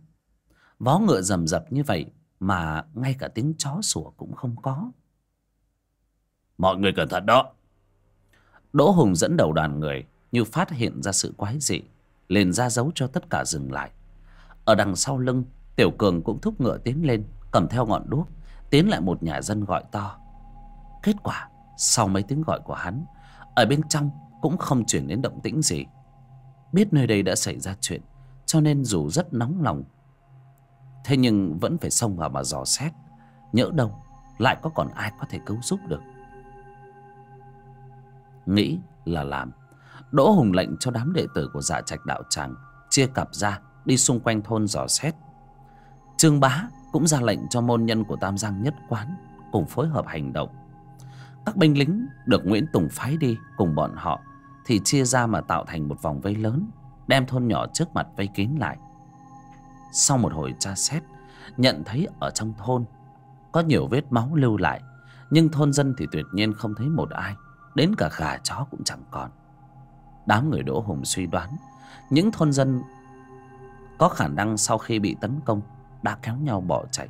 vó ngựa rầm rập như vậy mà ngay cả tiếng chó sủa cũng không có. Mọi người cẩn thận đó. Đỗ Hùng dẫn đầu đoàn người như phát hiện ra sự quái dị, liền ra dấu cho tất cả dừng lại. Ở đằng sau lưng, Tiểu Cường cũng thúc ngựa tiến lên, cầm theo ngọn đuốc, tiến lại một nhà dân gọi to. Kết quả, sau mấy tiếng gọi của hắn, ở bên trong cũng không chuyển đến động tĩnh gì. Biết nơi đây đã xảy ra chuyện, cho nên dù rất nóng lòng Thế nhưng vẫn phải xông vào mà dò xét Nhỡ đâu Lại có còn ai có thể cứu giúp được Nghĩ là làm Đỗ Hùng lệnh cho đám đệ tử của dạ trạch đạo tràng Chia cặp ra Đi xung quanh thôn dò xét Trương Bá cũng ra lệnh cho môn nhân của Tam Giang nhất quán Cùng phối hợp hành động Các binh lính được Nguyễn Tùng phái đi Cùng bọn họ Thì chia ra mà tạo thành một vòng vây lớn Đem thôn nhỏ trước mặt vây kín lại sau một hồi tra xét nhận thấy ở trong thôn có nhiều vết máu lưu lại nhưng thôn dân thì tuyệt nhiên không thấy một ai đến cả gà chó cũng chẳng còn đám người đỗ hùng suy đoán những thôn dân có khả năng sau khi bị tấn công đã kéo nhau bỏ chạy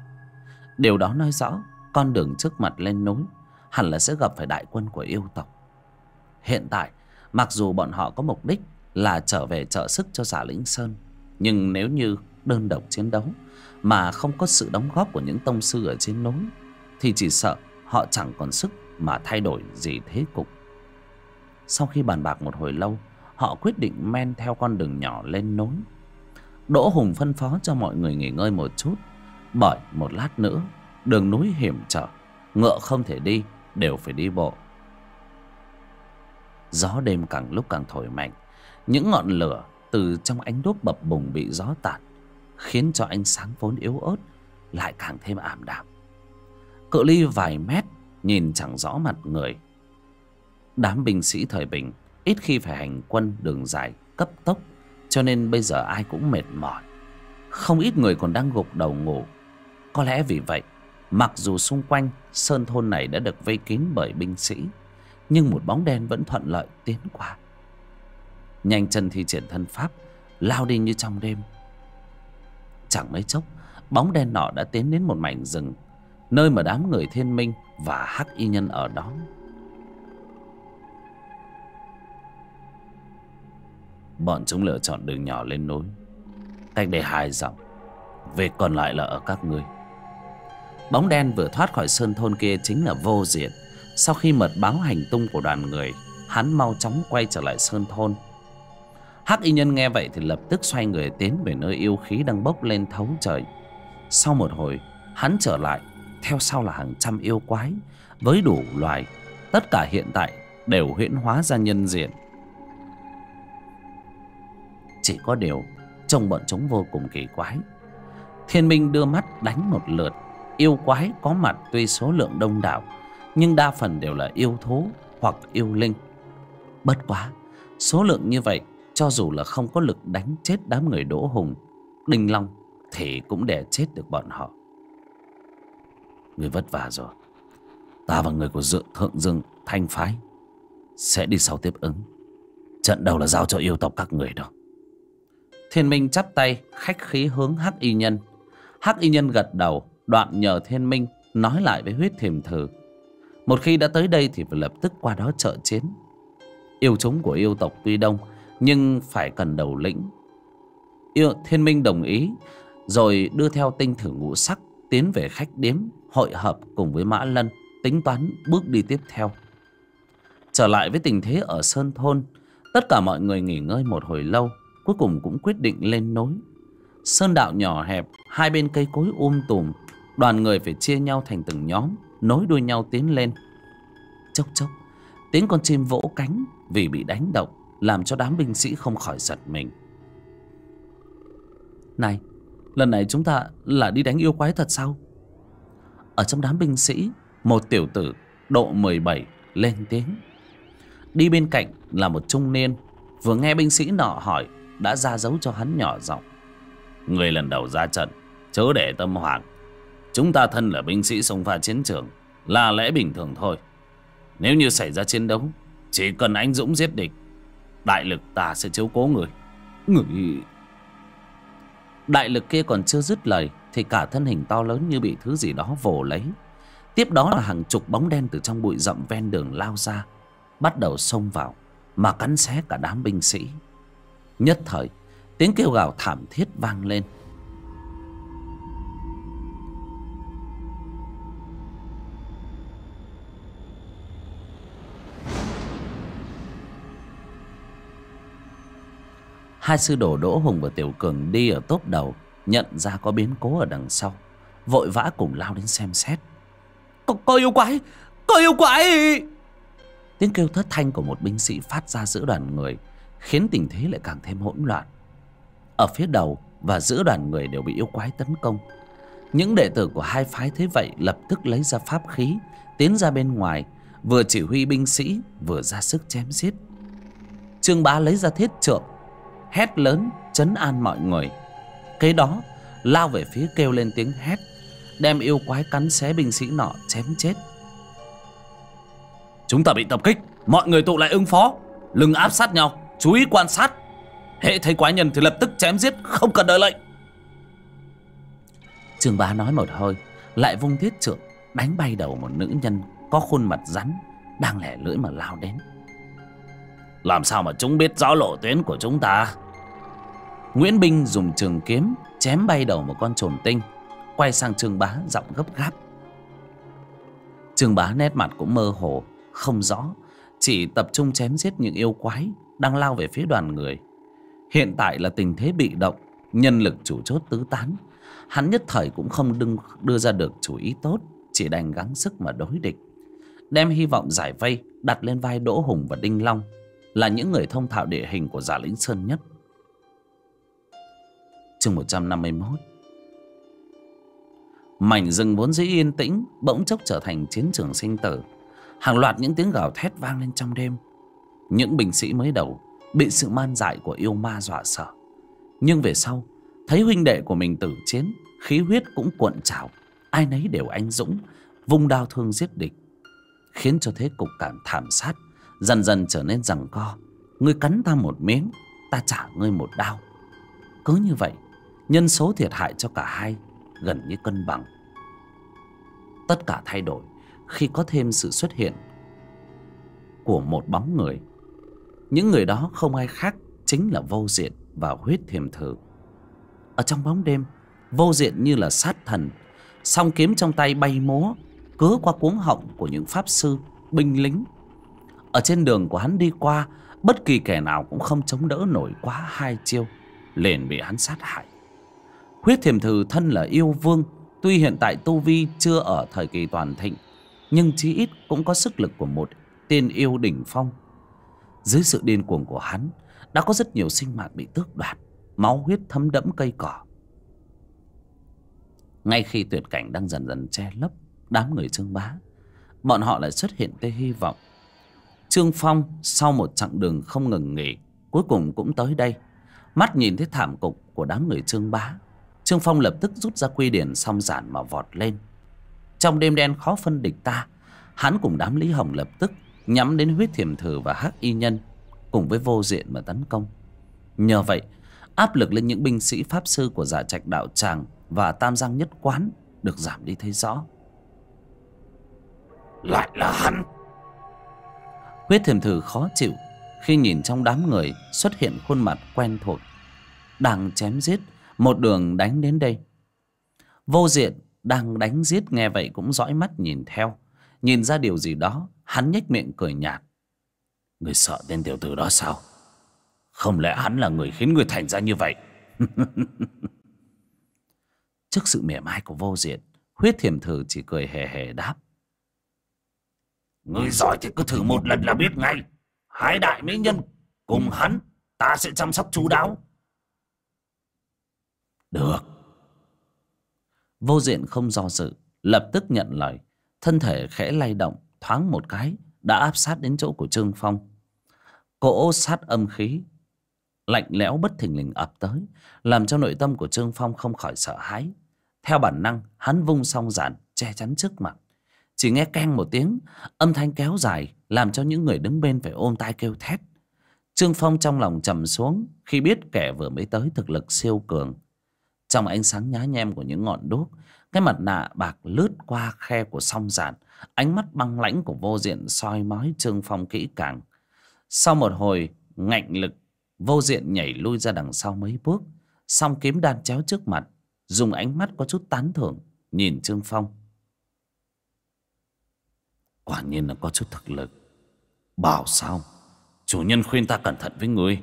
điều đó nói rõ con đường trước mặt lên núi hẳn là sẽ gặp phải đại quân của yêu tộc hiện tại mặc dù bọn họ có mục đích là trở về trợ sức cho giả lĩnh sơn nhưng nếu như đơn độc chiến đấu mà không có sự đóng góp của những tông sư ở trên núi thì chỉ sợ họ chẳng còn sức mà thay đổi gì thế cục sau khi bàn bạc một hồi lâu họ quyết định men theo con đường nhỏ lên núi đỗ hùng phân phó cho mọi người nghỉ ngơi một chút bởi một lát nữa đường núi hiểm trở ngựa không thể đi đều phải đi bộ gió đêm càng lúc càng thổi mạnh những ngọn lửa từ trong ánh đuốc bập bùng bị gió tạt khiến cho ánh sáng vốn yếu ớt lại càng thêm ảm đạm cự ly vài mét nhìn chẳng rõ mặt người đám binh sĩ thời bình ít khi phải hành quân đường dài cấp tốc cho nên bây giờ ai cũng mệt mỏi không ít người còn đang gục đầu ngủ có lẽ vì vậy mặc dù xung quanh sơn thôn này đã được vây kín bởi binh sĩ nhưng một bóng đen vẫn thuận lợi tiến qua nhanh chân thi triển thân pháp lao đi như trong đêm Chẳng mấy chốc Bóng đen nọ đã tiến đến một mảnh rừng Nơi mà đám người thiên minh Và hắc y nhân ở đó Bọn chúng lựa chọn đường nhỏ lên núi Cách đây hai dặm Về còn lại là ở các ngươi Bóng đen vừa thoát khỏi sơn thôn kia chính là vô diệt Sau khi mật báo hành tung của đoàn người Hắn mau chóng quay trở lại sơn thôn Hắc y nhân nghe vậy thì lập tức xoay người tiến về nơi yêu khí đang bốc lên thấu trời. Sau một hồi, hắn trở lại, theo sau là hàng trăm yêu quái với đủ loài. Tất cả hiện tại đều huyễn hóa ra nhân diện. Chỉ có điều, trông bọn chúng vô cùng kỳ quái. Thiên Minh đưa mắt đánh một lượt, yêu quái có mặt tuy số lượng đông đảo, nhưng đa phần đều là yêu thú hoặc yêu linh. Bất quá, số lượng như vậy cho dù là không có lực đánh chết đám người Đỗ Hùng, Đinh Long thì cũng đè chết được bọn họ. Người vất vả rồi. Ta và người của dự thượng dương thanh phái sẽ đi sau tiếp ứng. Trận đầu là giao cho yêu tộc các người đó. Thiên Minh chắp tay, khách khí hướng Hắc Y Nhân. Hắc Y Nhân gật đầu, đoạn nhờ Thiên Minh nói lại với huyết thiềm thử. Một khi đã tới đây thì phải lập tức qua đó trợ chiến. Yêu chúng của yêu tộc tuy đông nhưng phải cần đầu lĩnh. Yêu, thiên Minh đồng ý, rồi đưa theo tinh thử ngũ sắc tiến về khách điếm, hội hợp cùng với Mã Lân, tính toán bước đi tiếp theo. Trở lại với tình thế ở Sơn Thôn, tất cả mọi người nghỉ ngơi một hồi lâu, cuối cùng cũng quyết định lên nối. Sơn đạo nhỏ hẹp, hai bên cây cối um tùm, đoàn người phải chia nhau thành từng nhóm, nối đuôi nhau tiến lên. Chốc chốc, tiếng con chim vỗ cánh vì bị đánh động làm cho đám binh sĩ không khỏi giật mình này lần này chúng ta là đi đánh yêu quái thật sao ở trong đám binh sĩ một tiểu tử độ 17 lên tiếng đi bên cạnh là một trung niên vừa nghe binh sĩ nọ hỏi đã ra dấu cho hắn nhỏ giọng người lần đầu ra trận chớ để tâm hoảng chúng ta thân là binh sĩ xông pha chiến trường là lẽ bình thường thôi nếu như xảy ra chiến đấu chỉ cần anh dũng giết địch Đại lực ta sẽ chiếu cố người Người Đại lực kia còn chưa dứt lời Thì cả thân hình to lớn như bị thứ gì đó vồ lấy Tiếp đó là hàng chục bóng đen Từ trong bụi rậm ven đường lao ra Bắt đầu xông vào Mà cắn xé cả đám binh sĩ Nhất thời Tiếng kêu gào thảm thiết vang lên hai sư đồ đỗ hùng và tiểu cường đi ở tốp đầu nhận ra có biến cố ở đằng sau vội vã cùng lao đến xem xét có, có yêu quái có yêu quái tiếng kêu thất thanh của một binh sĩ phát ra giữa đoàn người khiến tình thế lại càng thêm hỗn loạn ở phía đầu và giữa đoàn người đều bị yêu quái tấn công những đệ tử của hai phái thế vậy lập tức lấy ra pháp khí tiến ra bên ngoài vừa chỉ huy binh sĩ vừa ra sức chém giết trương bá lấy ra thiết trượng hét lớn chấn an mọi người kế đó lao về phía kêu lên tiếng hét đem yêu quái cắn xé binh sĩ nọ chém chết chúng ta bị tập kích mọi người tụ lại ứng phó lừng áp sát nhau chú ý quan sát hệ thấy quái nhân thì lập tức chém giết không cần đợi lệnh trương bá nói một hơi lại vung thiết trượng đánh bay đầu một nữ nhân có khuôn mặt rắn đang lẻ lưỡi mà lao đến làm sao mà chúng biết rõ lộ tuyến của chúng ta Nguyễn Binh dùng trường kiếm chém bay đầu một con trồn tinh Quay sang Trương Bá giọng gấp gáp Trương Bá nét mặt cũng mơ hồ Không rõ Chỉ tập trung chém giết những yêu quái Đang lao về phía đoàn người Hiện tại là tình thế bị động Nhân lực chủ chốt tứ tán Hắn nhất thời cũng không đừng đưa ra được chủ ý tốt Chỉ đành gắng sức mà đối địch Đem hy vọng giải vây Đặt lên vai Đỗ Hùng và Đinh Long Là những người thông thạo địa hình của giả lĩnh Sơn nhất chương 151 Mảnh rừng vốn dĩ yên tĩnh Bỗng chốc trở thành chiến trường sinh tử Hàng loạt những tiếng gào thét vang lên trong đêm Những binh sĩ mới đầu Bị sự man dại của yêu ma dọa sợ Nhưng về sau Thấy huynh đệ của mình tử chiến Khí huyết cũng cuộn trào Ai nấy đều anh dũng Vung đao thương giết địch Khiến cho thế cục cảm thảm sát Dần dần trở nên rằng co Ngươi cắn ta một miếng Ta trả ngươi một đao Cứ như vậy nhân số thiệt hại cho cả hai gần như cân bằng tất cả thay đổi khi có thêm sự xuất hiện của một bóng người những người đó không ai khác chính là vô diện và huyết thiềm thử ở trong bóng đêm vô diện như là sát thần song kiếm trong tay bay múa cứa qua cuống họng của những pháp sư binh lính ở trên đường của hắn đi qua bất kỳ kẻ nào cũng không chống đỡ nổi quá hai chiêu liền bị hắn sát hại Huyết thiềm thừ thân là yêu vương Tuy hiện tại Tu Vi chưa ở thời kỳ toàn thịnh Nhưng chí ít cũng có sức lực của một tiên yêu đỉnh phong Dưới sự điên cuồng của hắn Đã có rất nhiều sinh mạng bị tước đoạt Máu huyết thấm đẫm cây cỏ Ngay khi tuyệt cảnh đang dần dần che lấp Đám người trương bá Bọn họ lại xuất hiện tê hy vọng Trương Phong sau một chặng đường không ngừng nghỉ Cuối cùng cũng tới đây Mắt nhìn thấy thảm cục của đám người trương bá Trương Phong lập tức rút ra quy điển song giản mà vọt lên. Trong đêm đen khó phân địch ta, hắn cùng đám Lý Hồng lập tức nhắm đến huyết thiểm thử và hắc y nhân cùng với vô diện mà tấn công. Nhờ vậy, áp lực lên những binh sĩ pháp sư của giả trạch đạo tràng và tam giang nhất quán được giảm đi thấy rõ. Lại là hắn! Huyết thiểm thử khó chịu khi nhìn trong đám người xuất hiện khuôn mặt quen thuộc đang chém giết một đường đánh đến đây Vô diện đang đánh giết nghe vậy cũng dõi mắt nhìn theo Nhìn ra điều gì đó Hắn nhếch miệng cười nhạt Người sợ tên tiểu tử đó sao Không lẽ hắn là người khiến người thành ra như vậy Trước sự mỉa mai của vô diện Huyết thiểm thử chỉ cười hề hề đáp Người giỏi thì cứ thử một lần là biết ngay Hai đại mỹ nhân cùng hắn Ta sẽ chăm sóc chú đáo được. Vô diện không do dự, lập tức nhận lời. Thân thể khẽ lay động, thoáng một cái, đã áp sát đến chỗ của Trương Phong. Cỗ sát âm khí, lạnh lẽo bất thình lình ập tới, làm cho nội tâm của Trương Phong không khỏi sợ hãi. Theo bản năng, hắn vung song giản, che chắn trước mặt. Chỉ nghe keng một tiếng, âm thanh kéo dài, làm cho những người đứng bên phải ôm tai kêu thét. Trương Phong trong lòng trầm xuống khi biết kẻ vừa mới tới thực lực siêu cường. Trong ánh sáng nhá nhem của những ngọn đuốc Cái mặt nạ bạc lướt qua khe của song giản Ánh mắt băng lãnh của vô diện soi mói Trương Phong kỹ càng Sau một hồi ngạnh lực Vô diện nhảy lui ra đằng sau mấy bước Song kiếm đan chéo trước mặt Dùng ánh mắt có chút tán thưởng Nhìn Trương Phong Quả nhiên là có chút thực lực Bảo sao Chủ nhân khuyên ta cẩn thận với người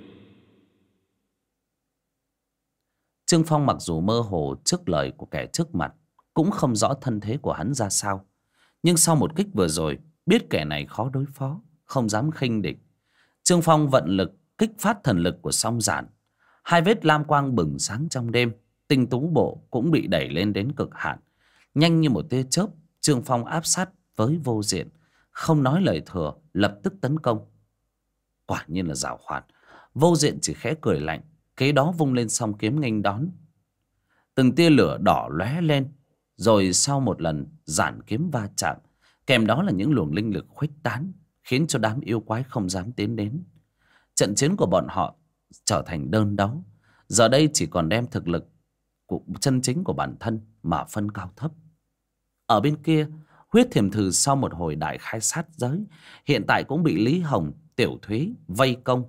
Trương Phong mặc dù mơ hồ trước lời của kẻ trước mặt, cũng không rõ thân thế của hắn ra sao. Nhưng sau một kích vừa rồi, biết kẻ này khó đối phó, không dám khinh địch. Trương Phong vận lực, kích phát thần lực của song giản. Hai vết lam quang bừng sáng trong đêm, tinh tú bộ cũng bị đẩy lên đến cực hạn. Nhanh như một tia chớp, Trương Phong áp sát với vô diện, không nói lời thừa, lập tức tấn công. Quả nhiên là rào hoạt, vô diện chỉ khẽ cười lạnh, Kế đó vung lên song kiếm nghênh đón. Từng tia lửa đỏ lóe lên. Rồi sau một lần giản kiếm va chạm. Kèm đó là những luồng linh lực khuếch tán. Khiến cho đám yêu quái không dám tiến đến. Trận chiến của bọn họ trở thành đơn đấu. Giờ đây chỉ còn đem thực lực của chân chính của bản thân mà phân cao thấp. Ở bên kia, huyết thiểm thử sau một hồi đại khai sát giới, hiện tại cũng bị Lý Hồng, Tiểu Thúy vây công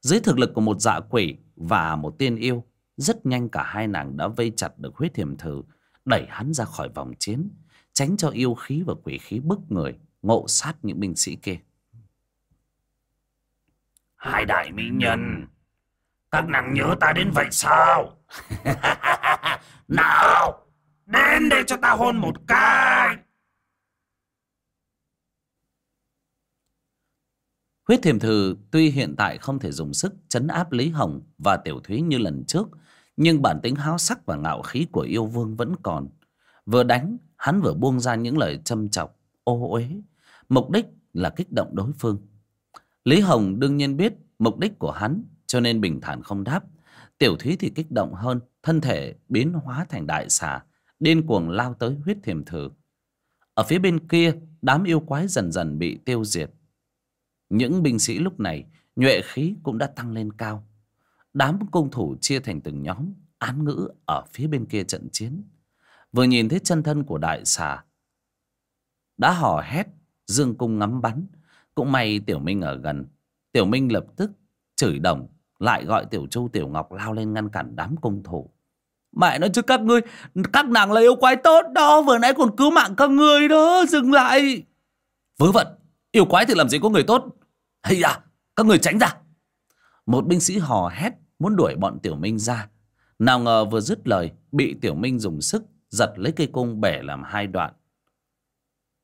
dưới thực lực của một dạ quỷ và một tiên yêu, rất nhanh cả hai nàng đã vây chặt được huyết thiểm thử, đẩy hắn ra khỏi vòng chiến, tránh cho yêu khí và quỷ khí bức người, ngộ sát những binh sĩ kia. Hai đại mỹ nhân, các nàng nhớ ta đến vậy sao? nào, đến đây cho ta hôn một cái. Huyết thiềm thử tuy hiện tại không thể dùng sức chấn áp Lý Hồng và Tiểu Thúy như lần trước, nhưng bản tính háo sắc và ngạo khí của yêu vương vẫn còn. Vừa đánh, hắn vừa buông ra những lời châm chọc, ô uế, mục đích là kích động đối phương. Lý Hồng đương nhiên biết mục đích của hắn, cho nên bình thản không đáp. Tiểu Thúy thì kích động hơn, thân thể biến hóa thành đại xà, điên cuồng lao tới huyết thiềm thử. Ở phía bên kia, đám yêu quái dần dần bị tiêu diệt. Những binh sĩ lúc này, nhuệ khí cũng đã tăng lên cao. Đám cung thủ chia thành từng nhóm, án ngữ ở phía bên kia trận chiến. Vừa nhìn thấy chân thân của đại xà, đã hò hét, dương cung ngắm bắn. Cũng may Tiểu Minh ở gần, Tiểu Minh lập tức chửi đồng, lại gọi Tiểu Châu Tiểu Ngọc lao lên ngăn cản đám cung thủ. Mẹ nói chứ các ngươi, các nàng là yêu quái tốt đó, vừa nãy còn cứu mạng các ngươi đó, dừng lại. Vớ vẩn, yêu quái thì làm gì có người tốt, hay à, các người tránh ra. Một binh sĩ hò hét muốn đuổi bọn Tiểu Minh ra. Nào ngờ vừa dứt lời, bị Tiểu Minh dùng sức giật lấy cây cung bẻ làm hai đoạn.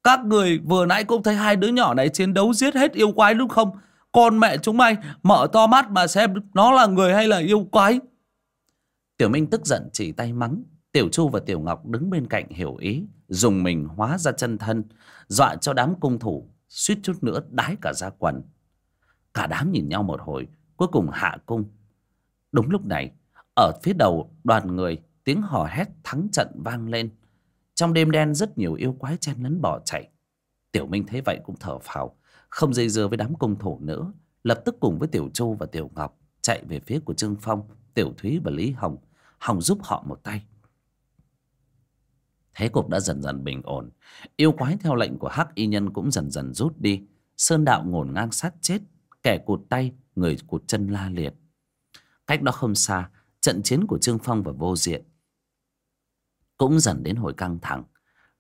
Các người vừa nãy cũng thấy hai đứa nhỏ này chiến đấu giết hết yêu quái đúng không? Con mẹ chúng mày mở to mắt mà xem nó là người hay là yêu quái. Tiểu Minh tức giận chỉ tay mắng. Tiểu Chu và Tiểu Ngọc đứng bên cạnh hiểu ý, dùng mình hóa ra chân thân, dọa cho đám cung thủ, suýt chút nữa đái cả ra quần. Cả đám nhìn nhau một hồi Cuối cùng hạ cung Đúng lúc này Ở phía đầu đoàn người Tiếng hò hét thắng trận vang lên Trong đêm đen rất nhiều yêu quái chen lấn bỏ chạy Tiểu Minh thấy vậy cũng thở phào Không dây dưa với đám cung thủ nữa Lập tức cùng với Tiểu Châu và Tiểu Ngọc Chạy về phía của Trương Phong Tiểu Thúy và Lý Hồng Hồng giúp họ một tay Thế cục đã dần dần bình ổn Yêu quái theo lệnh của Hắc Y Nhân cũng dần dần rút đi Sơn đạo ngổn ngang sát chết Kẻ cụt tay, người cụt chân la liệt. Cách đó không xa, trận chiến của Trương Phong và Vô Diện cũng dần đến hồi căng thẳng.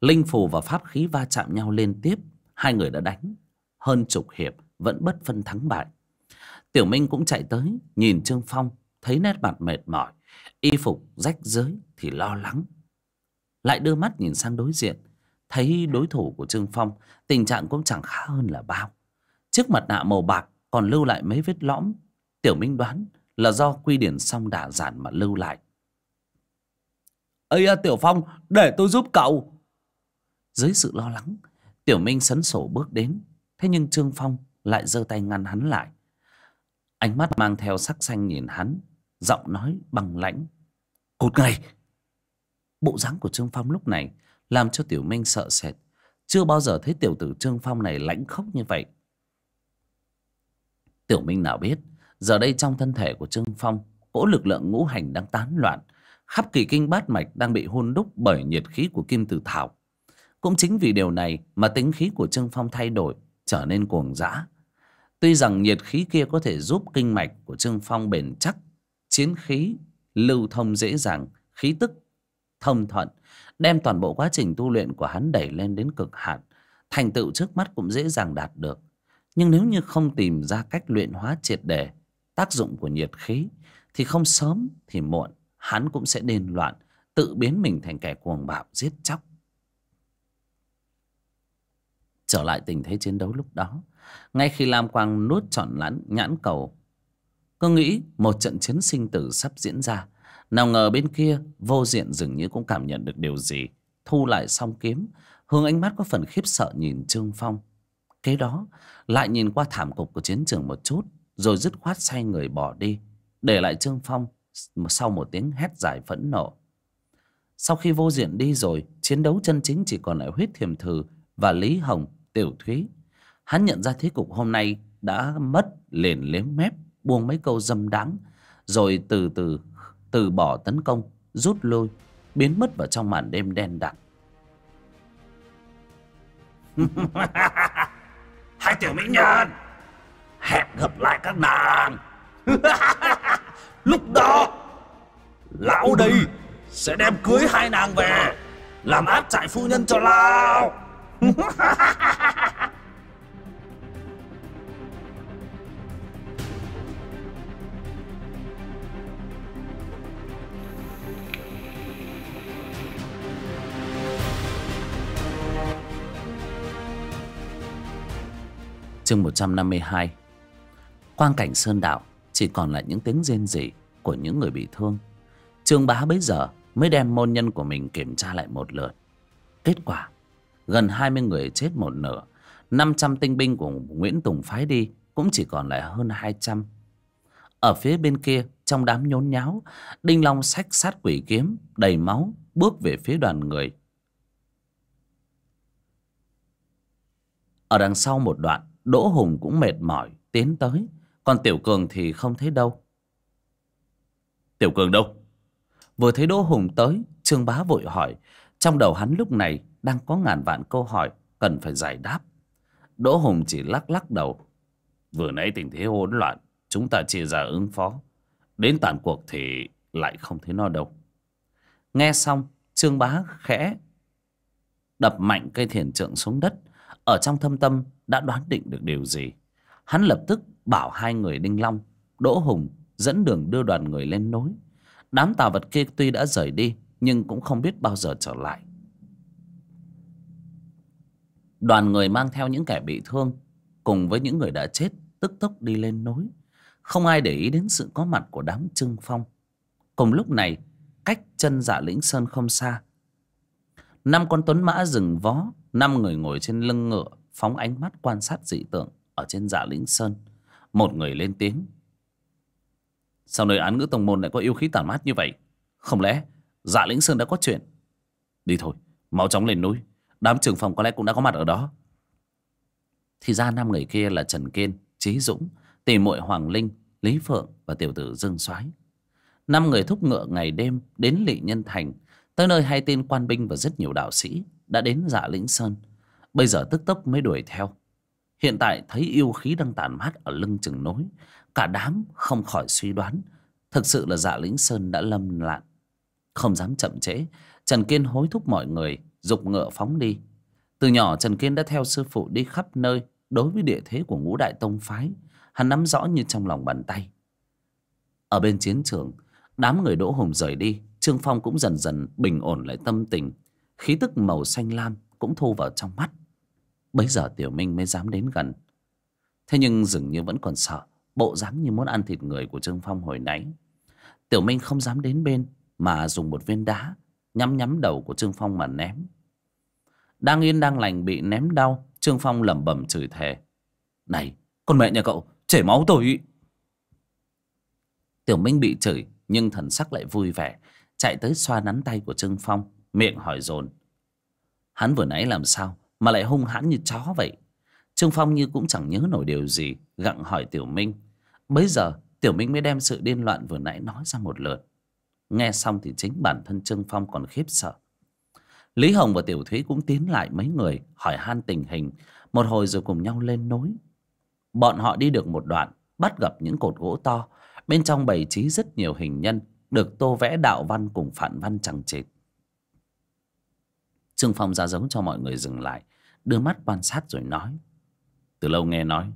Linh phù và pháp khí va chạm nhau liên tiếp, hai người đã đánh. Hơn chục hiệp, vẫn bất phân thắng bại. Tiểu Minh cũng chạy tới, nhìn Trương Phong, thấy nét mặt mệt mỏi, y phục rách rưới thì lo lắng. Lại đưa mắt nhìn sang đối diện, thấy đối thủ của Trương Phong, tình trạng cũng chẳng khá hơn là bao. Chiếc mặt nạ màu bạc còn lưu lại mấy vết lõm. Tiểu Minh đoán là do quy điển xong đả giản mà lưu lại. Ây Tiểu Phong, để tôi giúp cậu. Dưới sự lo lắng, Tiểu Minh sấn sổ bước đến. Thế nhưng Trương Phong lại giơ tay ngăn hắn lại. Ánh mắt mang theo sắc xanh nhìn hắn, giọng nói bằng lãnh. Cột ngay! Bộ dáng của Trương Phong lúc này làm cho Tiểu Minh sợ sệt. Chưa bao giờ thấy tiểu tử Trương Phong này lãnh khốc như vậy. Tiểu Minh nào biết, giờ đây trong thân thể của Trương Phong, cỗ lực lượng ngũ hành đang tán loạn, khắp kỳ kinh bát mạch đang bị hôn đúc bởi nhiệt khí của Kim Tử Thảo. Cũng chính vì điều này mà tính khí của Trương Phong thay đổi, trở nên cuồng dã. Tuy rằng nhiệt khí kia có thể giúp kinh mạch của Trương Phong bền chắc, chiến khí lưu thông dễ dàng, khí tức thông thuận, đem toàn bộ quá trình tu luyện của hắn đẩy lên đến cực hạn, thành tựu trước mắt cũng dễ dàng đạt được nhưng nếu như không tìm ra cách luyện hóa triệt đề tác dụng của nhiệt khí thì không sớm thì muộn hắn cũng sẽ đền loạn tự biến mình thành kẻ cuồng bạo giết chóc trở lại tình thế chiến đấu lúc đó ngay khi lam quang nuốt trọn lãn nhãn cầu cứ nghĩ một trận chiến sinh tử sắp diễn ra nào ngờ bên kia vô diện dường như cũng cảm nhận được điều gì thu lại song kiếm hướng ánh mắt có phần khiếp sợ nhìn trương phong Kế đó lại nhìn qua thảm cục của chiến trường một chút Rồi dứt khoát xoay người bỏ đi Để lại Trương Phong Sau một tiếng hét dài phẫn nộ Sau khi vô diện đi rồi Chiến đấu chân chính chỉ còn lại huyết thiềm thử Và Lý Hồng, Tiểu Thúy Hắn nhận ra thế cục hôm nay Đã mất liền liếm mép Buông mấy câu dâm đắng Rồi từ từ từ bỏ tấn công Rút lui Biến mất vào trong màn đêm đen đặc Hai tiểu mỹ nhân Hẹn gặp lại các nàng Lúc đó Lão đây Sẽ đem cưới hai nàng về Làm áp trại phu nhân cho Lão chương 152 Quang cảnh sơn đạo chỉ còn lại những tiếng rên rỉ của những người bị thương Trương bá bấy giờ mới đem môn nhân của mình kiểm tra lại một lượt Kết quả Gần 20 người chết một nửa 500 tinh binh của Nguyễn Tùng phái đi Cũng chỉ còn lại hơn 200 Ở phía bên kia Trong đám nhốn nháo Đinh Long sách sát quỷ kiếm Đầy máu Bước về phía đoàn người Ở đằng sau một đoạn Đỗ Hùng cũng mệt mỏi tiến tới Còn Tiểu Cường thì không thấy đâu Tiểu Cường đâu? Vừa thấy Đỗ Hùng tới Trương Bá vội hỏi Trong đầu hắn lúc này đang có ngàn vạn câu hỏi Cần phải giải đáp Đỗ Hùng chỉ lắc lắc đầu Vừa nãy tình thế hỗn loạn Chúng ta chia ra ứng phó Đến tàn cuộc thì lại không thấy nó đâu Nghe xong Trương Bá khẽ Đập mạnh cây thiền trượng xuống đất ở trong thâm tâm đã đoán định được điều gì hắn lập tức bảo hai người đinh long đỗ hùng dẫn đường đưa đoàn người lên núi đám tà vật kia tuy đã rời đi nhưng cũng không biết bao giờ trở lại đoàn người mang theo những kẻ bị thương cùng với những người đã chết tức tốc đi lên núi không ai để ý đến sự có mặt của đám trưng phong cùng lúc này cách chân dạ lĩnh sơn không xa năm con tuấn mã rừng vó năm người ngồi trên lưng ngựa phóng ánh mắt quan sát dị tượng ở trên dạ lĩnh sơn một người lên tiếng sau nơi án ngữ tông môn lại có yêu khí tản mát như vậy không lẽ dạ lĩnh sơn đã có chuyện đi thôi mau chóng lên núi đám trường phòng có lẽ cũng đã có mặt ở đó thì ra năm người kia là trần kiên trí dũng tỷ muội hoàng linh lý phượng và tiểu tử dương soái năm người thúc ngựa ngày đêm đến lỵ nhân thành tới nơi hay tin quan binh và rất nhiều đạo sĩ đã đến dạ lĩnh sơn bây giờ tức tốc mới đuổi theo hiện tại thấy yêu khí đang tàn mát ở lưng chừng nối cả đám không khỏi suy đoán thực sự là dạ lĩnh sơn đã lâm lạn không dám chậm trễ trần kiên hối thúc mọi người dục ngựa phóng đi từ nhỏ trần kiên đã theo sư phụ đi khắp nơi đối với địa thế của ngũ đại tông phái hắn nắm rõ như trong lòng bàn tay ở bên chiến trường đám người đỗ hùng rời đi trương phong cũng dần dần bình ổn lại tâm tình khí tức màu xanh lam cũng thu vào trong mắt bấy giờ tiểu minh mới dám đến gần thế nhưng dường như vẫn còn sợ bộ dáng như muốn ăn thịt người của trương phong hồi nãy tiểu minh không dám đến bên mà dùng một viên đá nhắm nhắm đầu của trương phong mà ném đang yên đang lành bị ném đau trương phong lẩm bẩm chửi thề này con mẹ nhà cậu chảy máu tôi tiểu minh bị chửi nhưng thần sắc lại vui vẻ chạy tới xoa nắn tay của trương phong miệng hỏi dồn hắn vừa nãy làm sao mà lại hung hãn như chó vậy trương phong như cũng chẳng nhớ nổi điều gì gặng hỏi tiểu minh bấy giờ tiểu minh mới đem sự điên loạn vừa nãy nói ra một lượt nghe xong thì chính bản thân trương phong còn khiếp sợ lý hồng và tiểu thúy cũng tiến lại mấy người hỏi han tình hình một hồi rồi cùng nhau lên nối bọn họ đi được một đoạn bắt gặp những cột gỗ to bên trong bày trí rất nhiều hình nhân được tô vẽ đạo văn cùng phản văn chẳng chịt Trương Phong ra dấu cho mọi người dừng lại Đưa mắt quan sát rồi nói Từ lâu nghe nói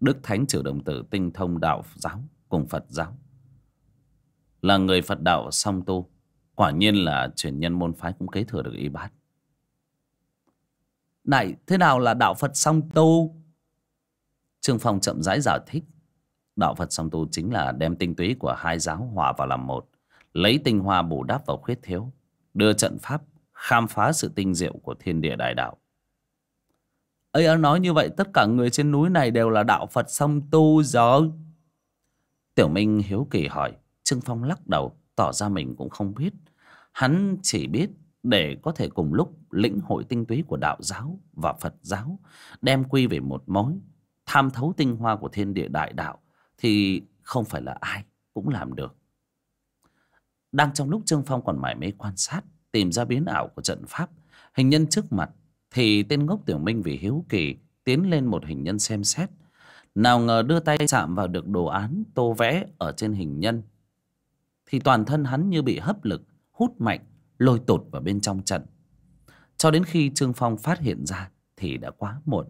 Đức Thánh Trừ Đồng Tử tinh thông đạo giáo cùng Phật giáo Là người Phật đạo song tu Quả nhiên là truyền nhân môn phái cũng kế thừa được y bát Này thế nào là đạo Phật song tu Trương Phong chậm rãi giải thích Đạo Phật song tu chính là đem tinh túy của hai giáo hòa vào làm một Lấy tinh hoa bù đắp vào khuyết thiếu Đưa trận pháp khám phá sự tinh diệu của thiên địa đại đạo. Ây áo nói như vậy tất cả người trên núi này đều là đạo Phật song tu rồi. Tiểu Minh hiếu kỳ hỏi, Trương Phong lắc đầu, tỏ ra mình cũng không biết. Hắn chỉ biết để có thể cùng lúc lĩnh hội tinh túy của đạo giáo và Phật giáo, đem quy về một mối, tham thấu tinh hoa của thiên địa đại đạo, thì không phải là ai cũng làm được. Đang trong lúc Trương Phong còn mải mê quan sát, tìm ra biến ảo của trận pháp hình nhân trước mặt thì tên ngốc tiểu minh vì hiếu kỳ tiến lên một hình nhân xem xét nào ngờ đưa tay chạm vào được đồ án tô vẽ ở trên hình nhân thì toàn thân hắn như bị hấp lực hút mạnh lôi tột vào bên trong trận cho đến khi trương phong phát hiện ra thì đã quá muộn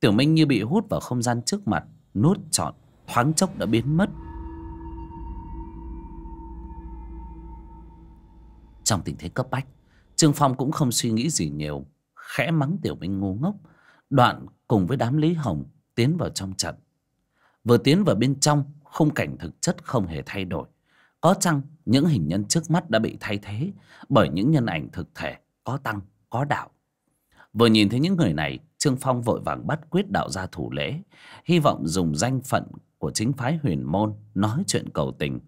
tiểu minh như bị hút vào không gian trước mặt nuốt trọn thoáng chốc đã biến mất Trong tình thế cấp bách Trương Phong cũng không suy nghĩ gì nhiều Khẽ mắng Tiểu Minh ngu ngốc Đoạn cùng với đám Lý Hồng Tiến vào trong trận Vừa tiến vào bên trong Khung cảnh thực chất không hề thay đổi Có chăng những hình nhân trước mắt đã bị thay thế Bởi những nhân ảnh thực thể Có tăng, có đạo Vừa nhìn thấy những người này Trương Phong vội vàng bắt quyết đạo ra thủ lễ Hy vọng dùng danh phận của chính phái huyền môn Nói chuyện cầu tình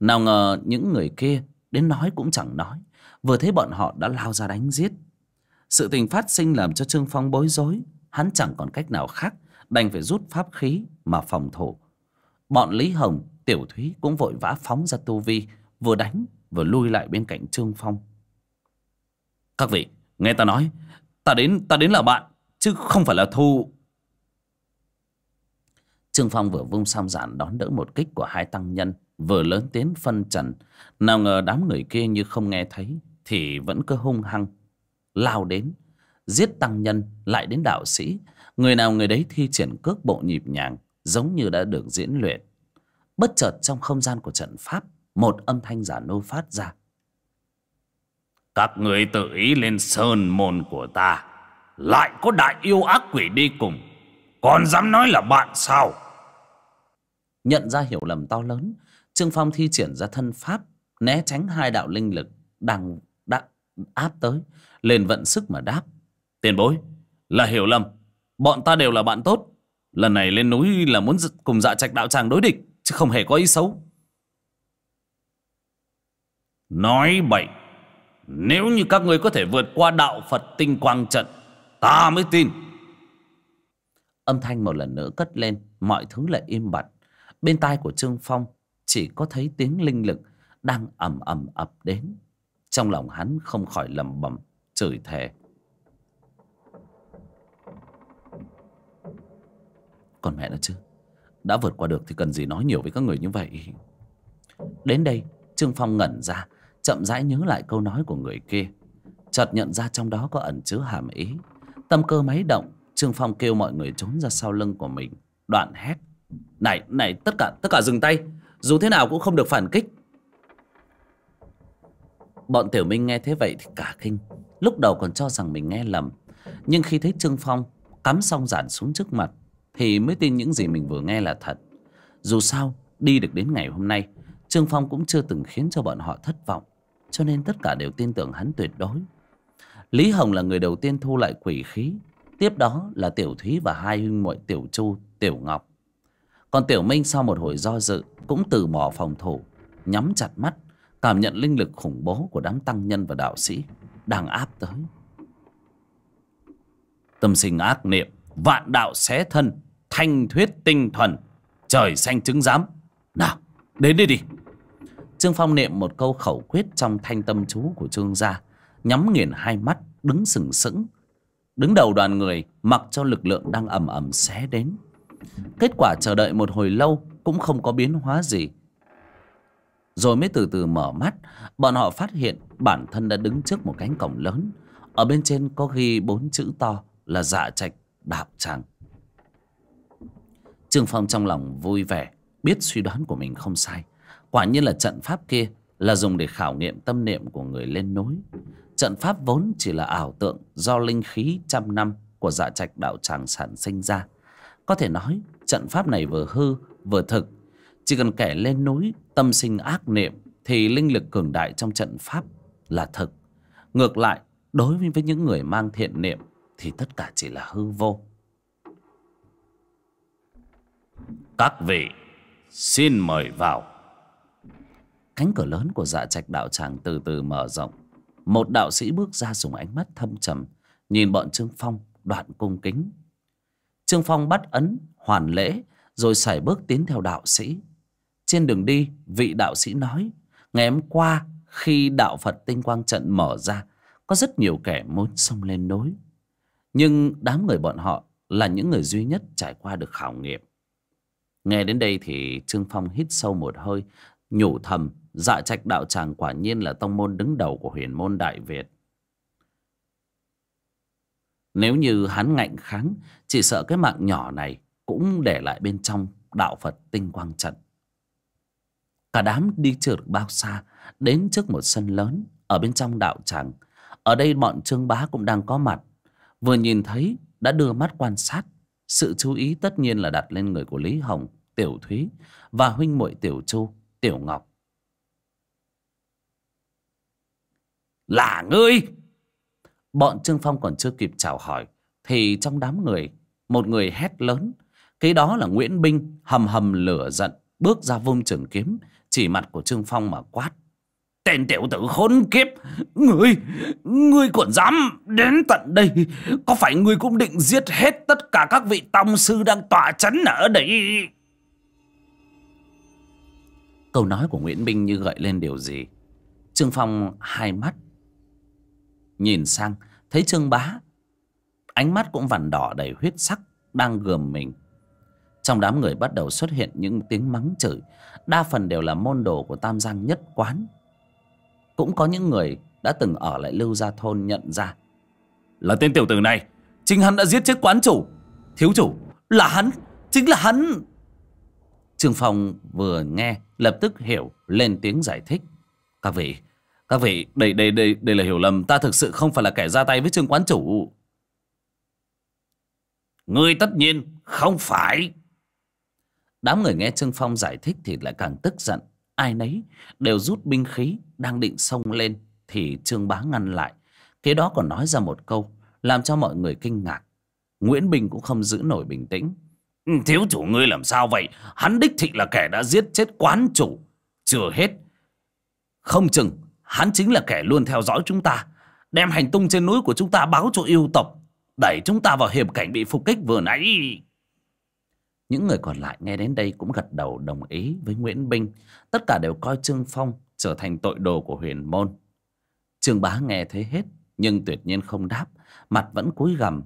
Nào ngờ những người kia Đến nói cũng chẳng nói Vừa thấy bọn họ đã lao ra đánh giết Sự tình phát sinh làm cho Trương Phong bối rối Hắn chẳng còn cách nào khác Đành phải rút pháp khí mà phòng thủ Bọn Lý Hồng, Tiểu Thúy cũng vội vã phóng ra tu vi Vừa đánh vừa lui lại bên cạnh Trương Phong Các vị, nghe ta nói Ta đến, ta đến là bạn Chứ không phải là thù Trương Phong vừa vung xong giản đón đỡ một kích của hai tăng nhân vừa lớn tiếng phân trần nào ngờ đám người kia như không nghe thấy thì vẫn cứ hung hăng lao đến giết tăng nhân lại đến đạo sĩ người nào người đấy thi triển cước bộ nhịp nhàng giống như đã được diễn luyện bất chợt trong không gian của trận pháp một âm thanh giả nô phát ra các người tự ý lên sơn môn của ta lại có đại yêu ác quỷ đi cùng còn dám nói là bạn sao nhận ra hiểu lầm to lớn Trương Phong thi triển ra thân pháp, né tránh hai đạo linh lực đang đã áp tới, lên vận sức mà đáp. Tiền bối, là hiểu lầm, bọn ta đều là bạn tốt. Lần này lên núi là muốn cùng dạ trạch đạo tràng đối địch, chứ không hề có ý xấu. Nói bậy, nếu như các người có thể vượt qua đạo Phật tinh quang trận, ta mới tin. Âm thanh một lần nữa cất lên, mọi thứ lại im bặt. Bên tai của Trương Phong chỉ có thấy tiếng linh lực đang ầm ầm ập đến trong lòng hắn không khỏi lầm bầm chửi thề còn mẹ nữa chứ đã vượt qua được thì cần gì nói nhiều với các người như vậy đến đây trương phong ngẩn ra chậm rãi nhớ lại câu nói của người kia chợt nhận ra trong đó có ẩn chứa hàm ý tâm cơ máy động trương phong kêu mọi người trốn ra sau lưng của mình đoạn hét này này tất cả tất cả dừng tay dù thế nào cũng không được phản kích Bọn Tiểu Minh nghe thế vậy thì cả kinh Lúc đầu còn cho rằng mình nghe lầm Nhưng khi thấy Trương Phong Cắm xong giản xuống trước mặt Thì mới tin những gì mình vừa nghe là thật Dù sao đi được đến ngày hôm nay Trương Phong cũng chưa từng khiến cho bọn họ thất vọng Cho nên tất cả đều tin tưởng hắn tuyệt đối Lý Hồng là người đầu tiên thu lại quỷ khí Tiếp đó là Tiểu Thúy và hai huynh muội Tiểu Chu, Tiểu Ngọc còn Tiểu Minh sau một hồi do dự Cũng từ bỏ phòng thủ Nhắm chặt mắt Cảm nhận linh lực khủng bố của đám tăng nhân và đạo sĩ Đang áp tới Tâm sinh ác niệm Vạn đạo xé thân Thanh thuyết tinh thuần Trời xanh trứng giám Nào đến đây đi Trương Phong niệm một câu khẩu quyết trong thanh tâm chú của Trương gia Nhắm nghiền hai mắt Đứng sừng sững Đứng đầu đoàn người Mặc cho lực lượng đang ầm ầm xé đến Kết quả chờ đợi một hồi lâu cũng không có biến hóa gì. Rồi mới từ từ mở mắt, bọn họ phát hiện bản thân đã đứng trước một cánh cổng lớn. Ở bên trên có ghi bốn chữ to là dạ trạch đạo tràng. Trương Phong trong lòng vui vẻ, biết suy đoán của mình không sai. Quả nhiên là trận pháp kia là dùng để khảo nghiệm tâm niệm của người lên núi. Trận pháp vốn chỉ là ảo tượng do linh khí trăm năm của dạ trạch đạo tràng sản sinh ra. Có thể nói trận pháp này vừa hư vừa thực Chỉ cần kẻ lên núi tâm sinh ác niệm Thì linh lực cường đại trong trận pháp là thực Ngược lại đối với những người mang thiện niệm Thì tất cả chỉ là hư vô Các vị xin mời vào Cánh cửa lớn của dạ trạch đạo tràng từ từ mở rộng Một đạo sĩ bước ra dùng ánh mắt thâm trầm Nhìn bọn Trương Phong đoạn cung kính Trương Phong bắt ấn, hoàn lễ, rồi sải bước tiến theo đạo sĩ. Trên đường đi, vị đạo sĩ nói, ngày hôm qua khi đạo Phật tinh quang trận mở ra, có rất nhiều kẻ muốn xông lên núi. Nhưng đám người bọn họ là những người duy nhất trải qua được khảo nghiệm. Nghe đến đây thì Trương Phong hít sâu một hơi, nhủ thầm, dạ trạch đạo tràng quả nhiên là tông môn đứng đầu của huyền môn Đại Việt. Nếu như hắn ngạnh kháng, chỉ sợ cái mạng nhỏ này cũng để lại bên trong đạo Phật tinh quang trận. Cả đám đi trượt bao xa, đến trước một sân lớn ở bên trong đạo tràng. Ở đây bọn Trương Bá cũng đang có mặt. Vừa nhìn thấy, đã đưa mắt quan sát. Sự chú ý tất nhiên là đặt lên người của Lý Hồng, Tiểu Thúy và huynh muội Tiểu Chu, Tiểu Ngọc. Là ngươi! Bọn Trương Phong còn chưa kịp chào hỏi Thì trong đám người Một người hét lớn Cái đó là Nguyễn Binh hầm hầm lửa giận Bước ra vung trường kiếm Chỉ mặt của Trương Phong mà quát Tên tiểu tử khốn kiếp Ngươi Ngươi còn dám đến tận đây Có phải ngươi cũng định giết hết Tất cả các vị tông sư đang tỏa chấn ở đây Câu nói của Nguyễn Binh như gợi lên điều gì Trương Phong hai mắt Nhìn sang thấy Trương Bá Ánh mắt cũng vằn đỏ đầy huyết sắc Đang gườm mình Trong đám người bắt đầu xuất hiện những tiếng mắng chửi Đa phần đều là môn đồ của Tam Giang nhất quán Cũng có những người đã từng ở lại Lưu Gia Thôn nhận ra Là tên tiểu tử này Chính hắn đã giết chết quán chủ Thiếu chủ Là hắn Chính là hắn Trương Phong vừa nghe lập tức hiểu lên tiếng giải thích Các vị Ta vị đây đây đây đây là hiểu lầm Ta thực sự không phải là kẻ ra tay với trương quán chủ Ngươi tất nhiên không phải Đám người nghe Trương Phong giải thích thì lại càng tức giận Ai nấy đều rút binh khí Đang định xông lên Thì Trương Bá ngăn lại Kế đó còn nói ra một câu Làm cho mọi người kinh ngạc Nguyễn Bình cũng không giữ nổi bình tĩnh ừ, Thiếu chủ ngươi làm sao vậy Hắn đích thị là kẻ đã giết chết quán chủ Chưa hết Không chừng Hắn chính là kẻ luôn theo dõi chúng ta Đem hành tung trên núi của chúng ta báo cho yêu tộc Đẩy chúng ta vào hiểm cảnh bị phục kích vừa nãy Những người còn lại nghe đến đây cũng gật đầu đồng ý với Nguyễn Binh Tất cả đều coi Trương Phong trở thành tội đồ của huyền môn Trương Bá nghe thế hết Nhưng tuyệt nhiên không đáp Mặt vẫn cúi gằm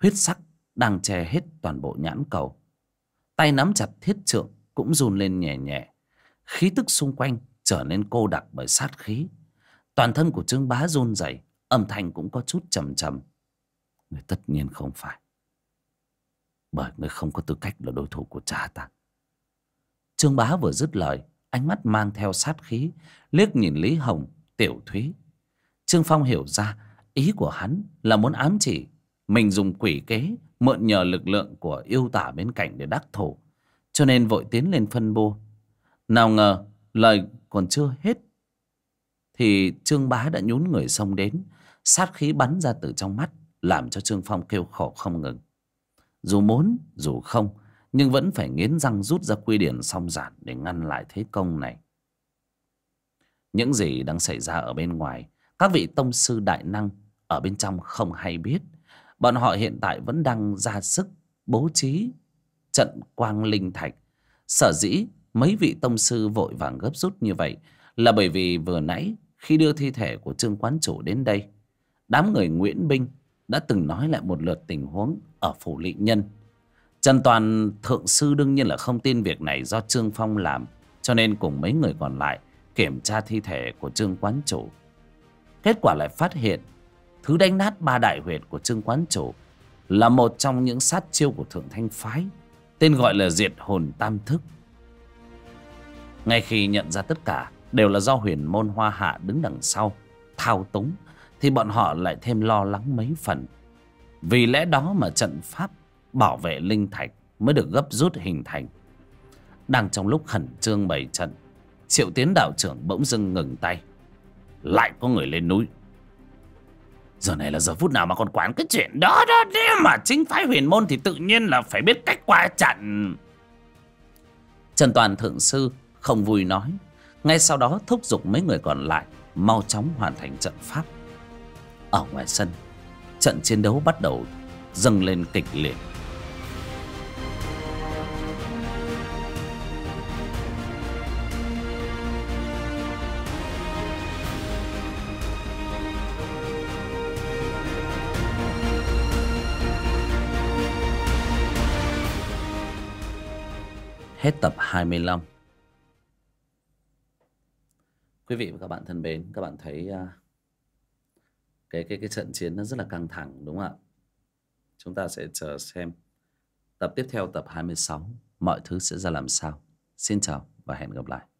Huyết sắc đang che hết toàn bộ nhãn cầu Tay nắm chặt thiết trượng cũng run lên nhẹ nhẹ Khí tức xung quanh trở nên cô đặc bởi sát khí toàn thân của trương bá run rẩy âm thanh cũng có chút trầm trầm người tất nhiên không phải bởi người không có tư cách là đối thủ của cha ta trương bá vừa dứt lời ánh mắt mang theo sát khí liếc nhìn lý hồng tiểu thúy trương phong hiểu ra ý của hắn là muốn ám chỉ mình dùng quỷ kế mượn nhờ lực lượng của yêu tả bên cạnh để đắc thủ cho nên vội tiến lên phân bô. nào ngờ Lời còn chưa hết Thì Trương Bá đã nhún người xông đến Sát khí bắn ra từ trong mắt Làm cho Trương Phong kêu khổ không ngừng Dù muốn dù không Nhưng vẫn phải nghiến răng rút ra quy điển song giản Để ngăn lại thế công này Những gì đang xảy ra ở bên ngoài Các vị tông sư đại năng Ở bên trong không hay biết Bọn họ hiện tại vẫn đang ra sức Bố trí trận quang linh thạch Sở dĩ mấy vị tông sư vội vàng gấp rút như vậy là bởi vì vừa nãy khi đưa thi thể của trương quán chủ đến đây đám người nguyễn binh đã từng nói lại một lượt tình huống ở phủ lị nhân trần toàn thượng sư đương nhiên là không tin việc này do trương phong làm cho nên cùng mấy người còn lại kiểm tra thi thể của trương quán chủ kết quả lại phát hiện thứ đánh nát ba đại huyệt của trương quán chủ là một trong những sát chiêu của thượng thanh phái tên gọi là diệt hồn tam thức ngay khi nhận ra tất cả đều là do huyền môn hoa hạ đứng đằng sau, thao túng, thì bọn họ lại thêm lo lắng mấy phần. Vì lẽ đó mà trận pháp bảo vệ linh thạch mới được gấp rút hình thành. Đang trong lúc khẩn trương bày trận, triệu tiến đạo trưởng bỗng dưng ngừng tay. Lại có người lên núi. Giờ này là giờ phút nào mà còn quán cái chuyện đó đó đấy mà chính phái huyền môn thì tự nhiên là phải biết cách qua trận. Trần Toàn Thượng Sư không vui nói ngay sau đó thúc giục mấy người còn lại mau chóng hoàn thành trận pháp ở ngoài sân trận chiến đấu bắt đầu dâng lên kịch liệt hết tập 25 quý vị và các bạn thân mến các bạn thấy uh, cái cái cái trận chiến nó rất là căng thẳng đúng không ạ chúng ta sẽ chờ xem tập tiếp theo tập 26 mọi thứ sẽ ra làm sao xin chào và hẹn gặp lại